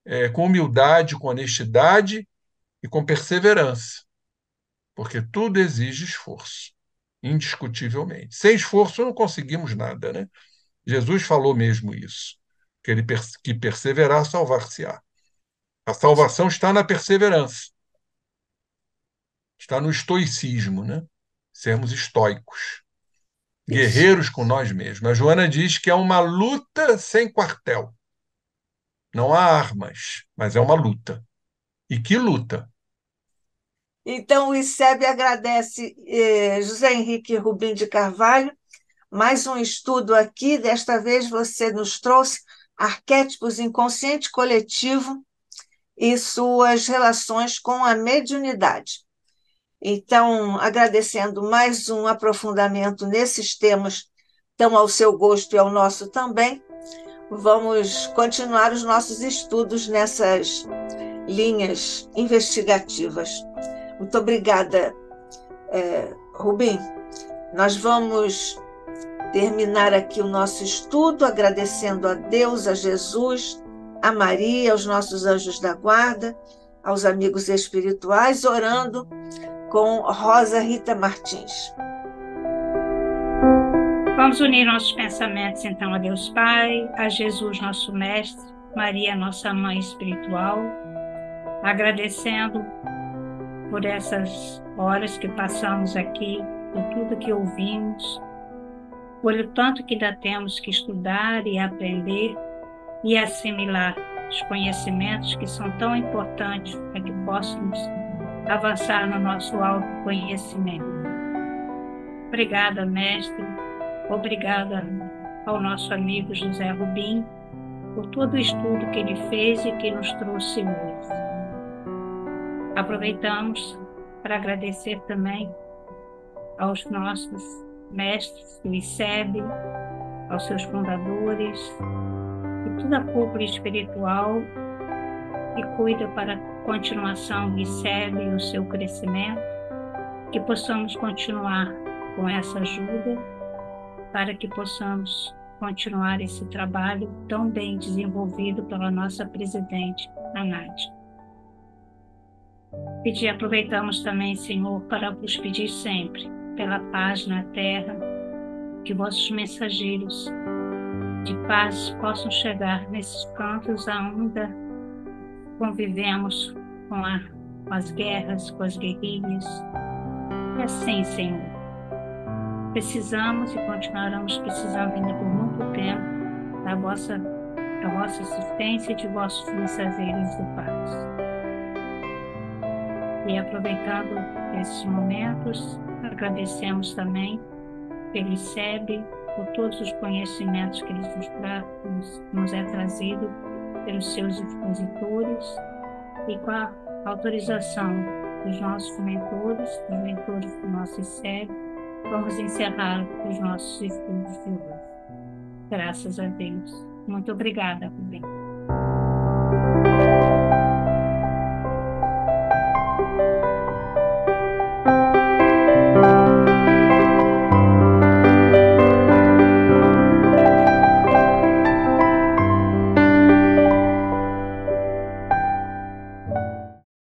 é, com humildade, com honestidade e com perseverança, porque tudo exige esforço indiscutivelmente. Sem esforço não conseguimos nada, né? Jesus falou mesmo isso, que ele que perseverar salvar-se-á. A salvação está na perseverança. Está no estoicismo, né? Sermos estoicos. Guerreiros com nós mesmos. A Joana diz que é uma luta sem quartel. Não há armas, mas é uma luta. E que luta? Então, o ICEB agradece eh, José Henrique Rubim de Carvalho, mais um estudo aqui. Desta vez você nos trouxe arquétipos inconsciente coletivo e suas relações com a mediunidade. Então, agradecendo mais um aprofundamento nesses temas tão ao seu gosto e ao nosso também, vamos continuar os nossos estudos nessas linhas investigativas. Muito obrigada, é, Rubim. Nós vamos terminar aqui o nosso estudo agradecendo a Deus, a Jesus, a Maria, aos nossos anjos da guarda, aos amigos espirituais, orando com Rosa Rita Martins. Vamos unir nossos pensamentos então a Deus Pai, a Jesus, nosso Mestre, Maria, nossa Mãe espiritual, agradecendo por essas horas que passamos aqui, por tudo que ouvimos, por o tanto que ainda temos que estudar e aprender e assimilar os conhecimentos que são tão importantes para que possamos avançar no nosso autoconhecimento. Obrigada, mestre. Obrigada ao nosso amigo José Rubim por todo o estudo que ele fez e que nos trouxe hoje. Aproveitamos para agradecer também aos nossos mestres do ICEB, aos seus fundadores, e toda a cúpula espiritual que cuida para a continuação do ICEB e o seu crescimento, que possamos continuar com essa ajuda para que possamos continuar esse trabalho tão bem desenvolvido pela nossa presidente, a Nádia. E aproveitamos também, Senhor, para vos pedir sempre pela paz na terra, que vossos mensageiros de paz possam chegar nesses cantos ainda convivemos com, a, com as guerras, com as guerrilhas. E assim, Senhor. Precisamos e continuaremos precisando ainda por muito tempo da vossa, da vossa assistência e de vossos mensageiros de paz e aproveitado esses momentos, agradecemos também pelo ICEB, por todos os conhecimentos que ele nos, nos, nos é trazido pelos seus expositores e com a autorização dos nossos mentores, dos mentores do nosso ICEB, vamos encerrar os nossos estudos de hoje. Graças a Deus. Muito obrigada, Rubem.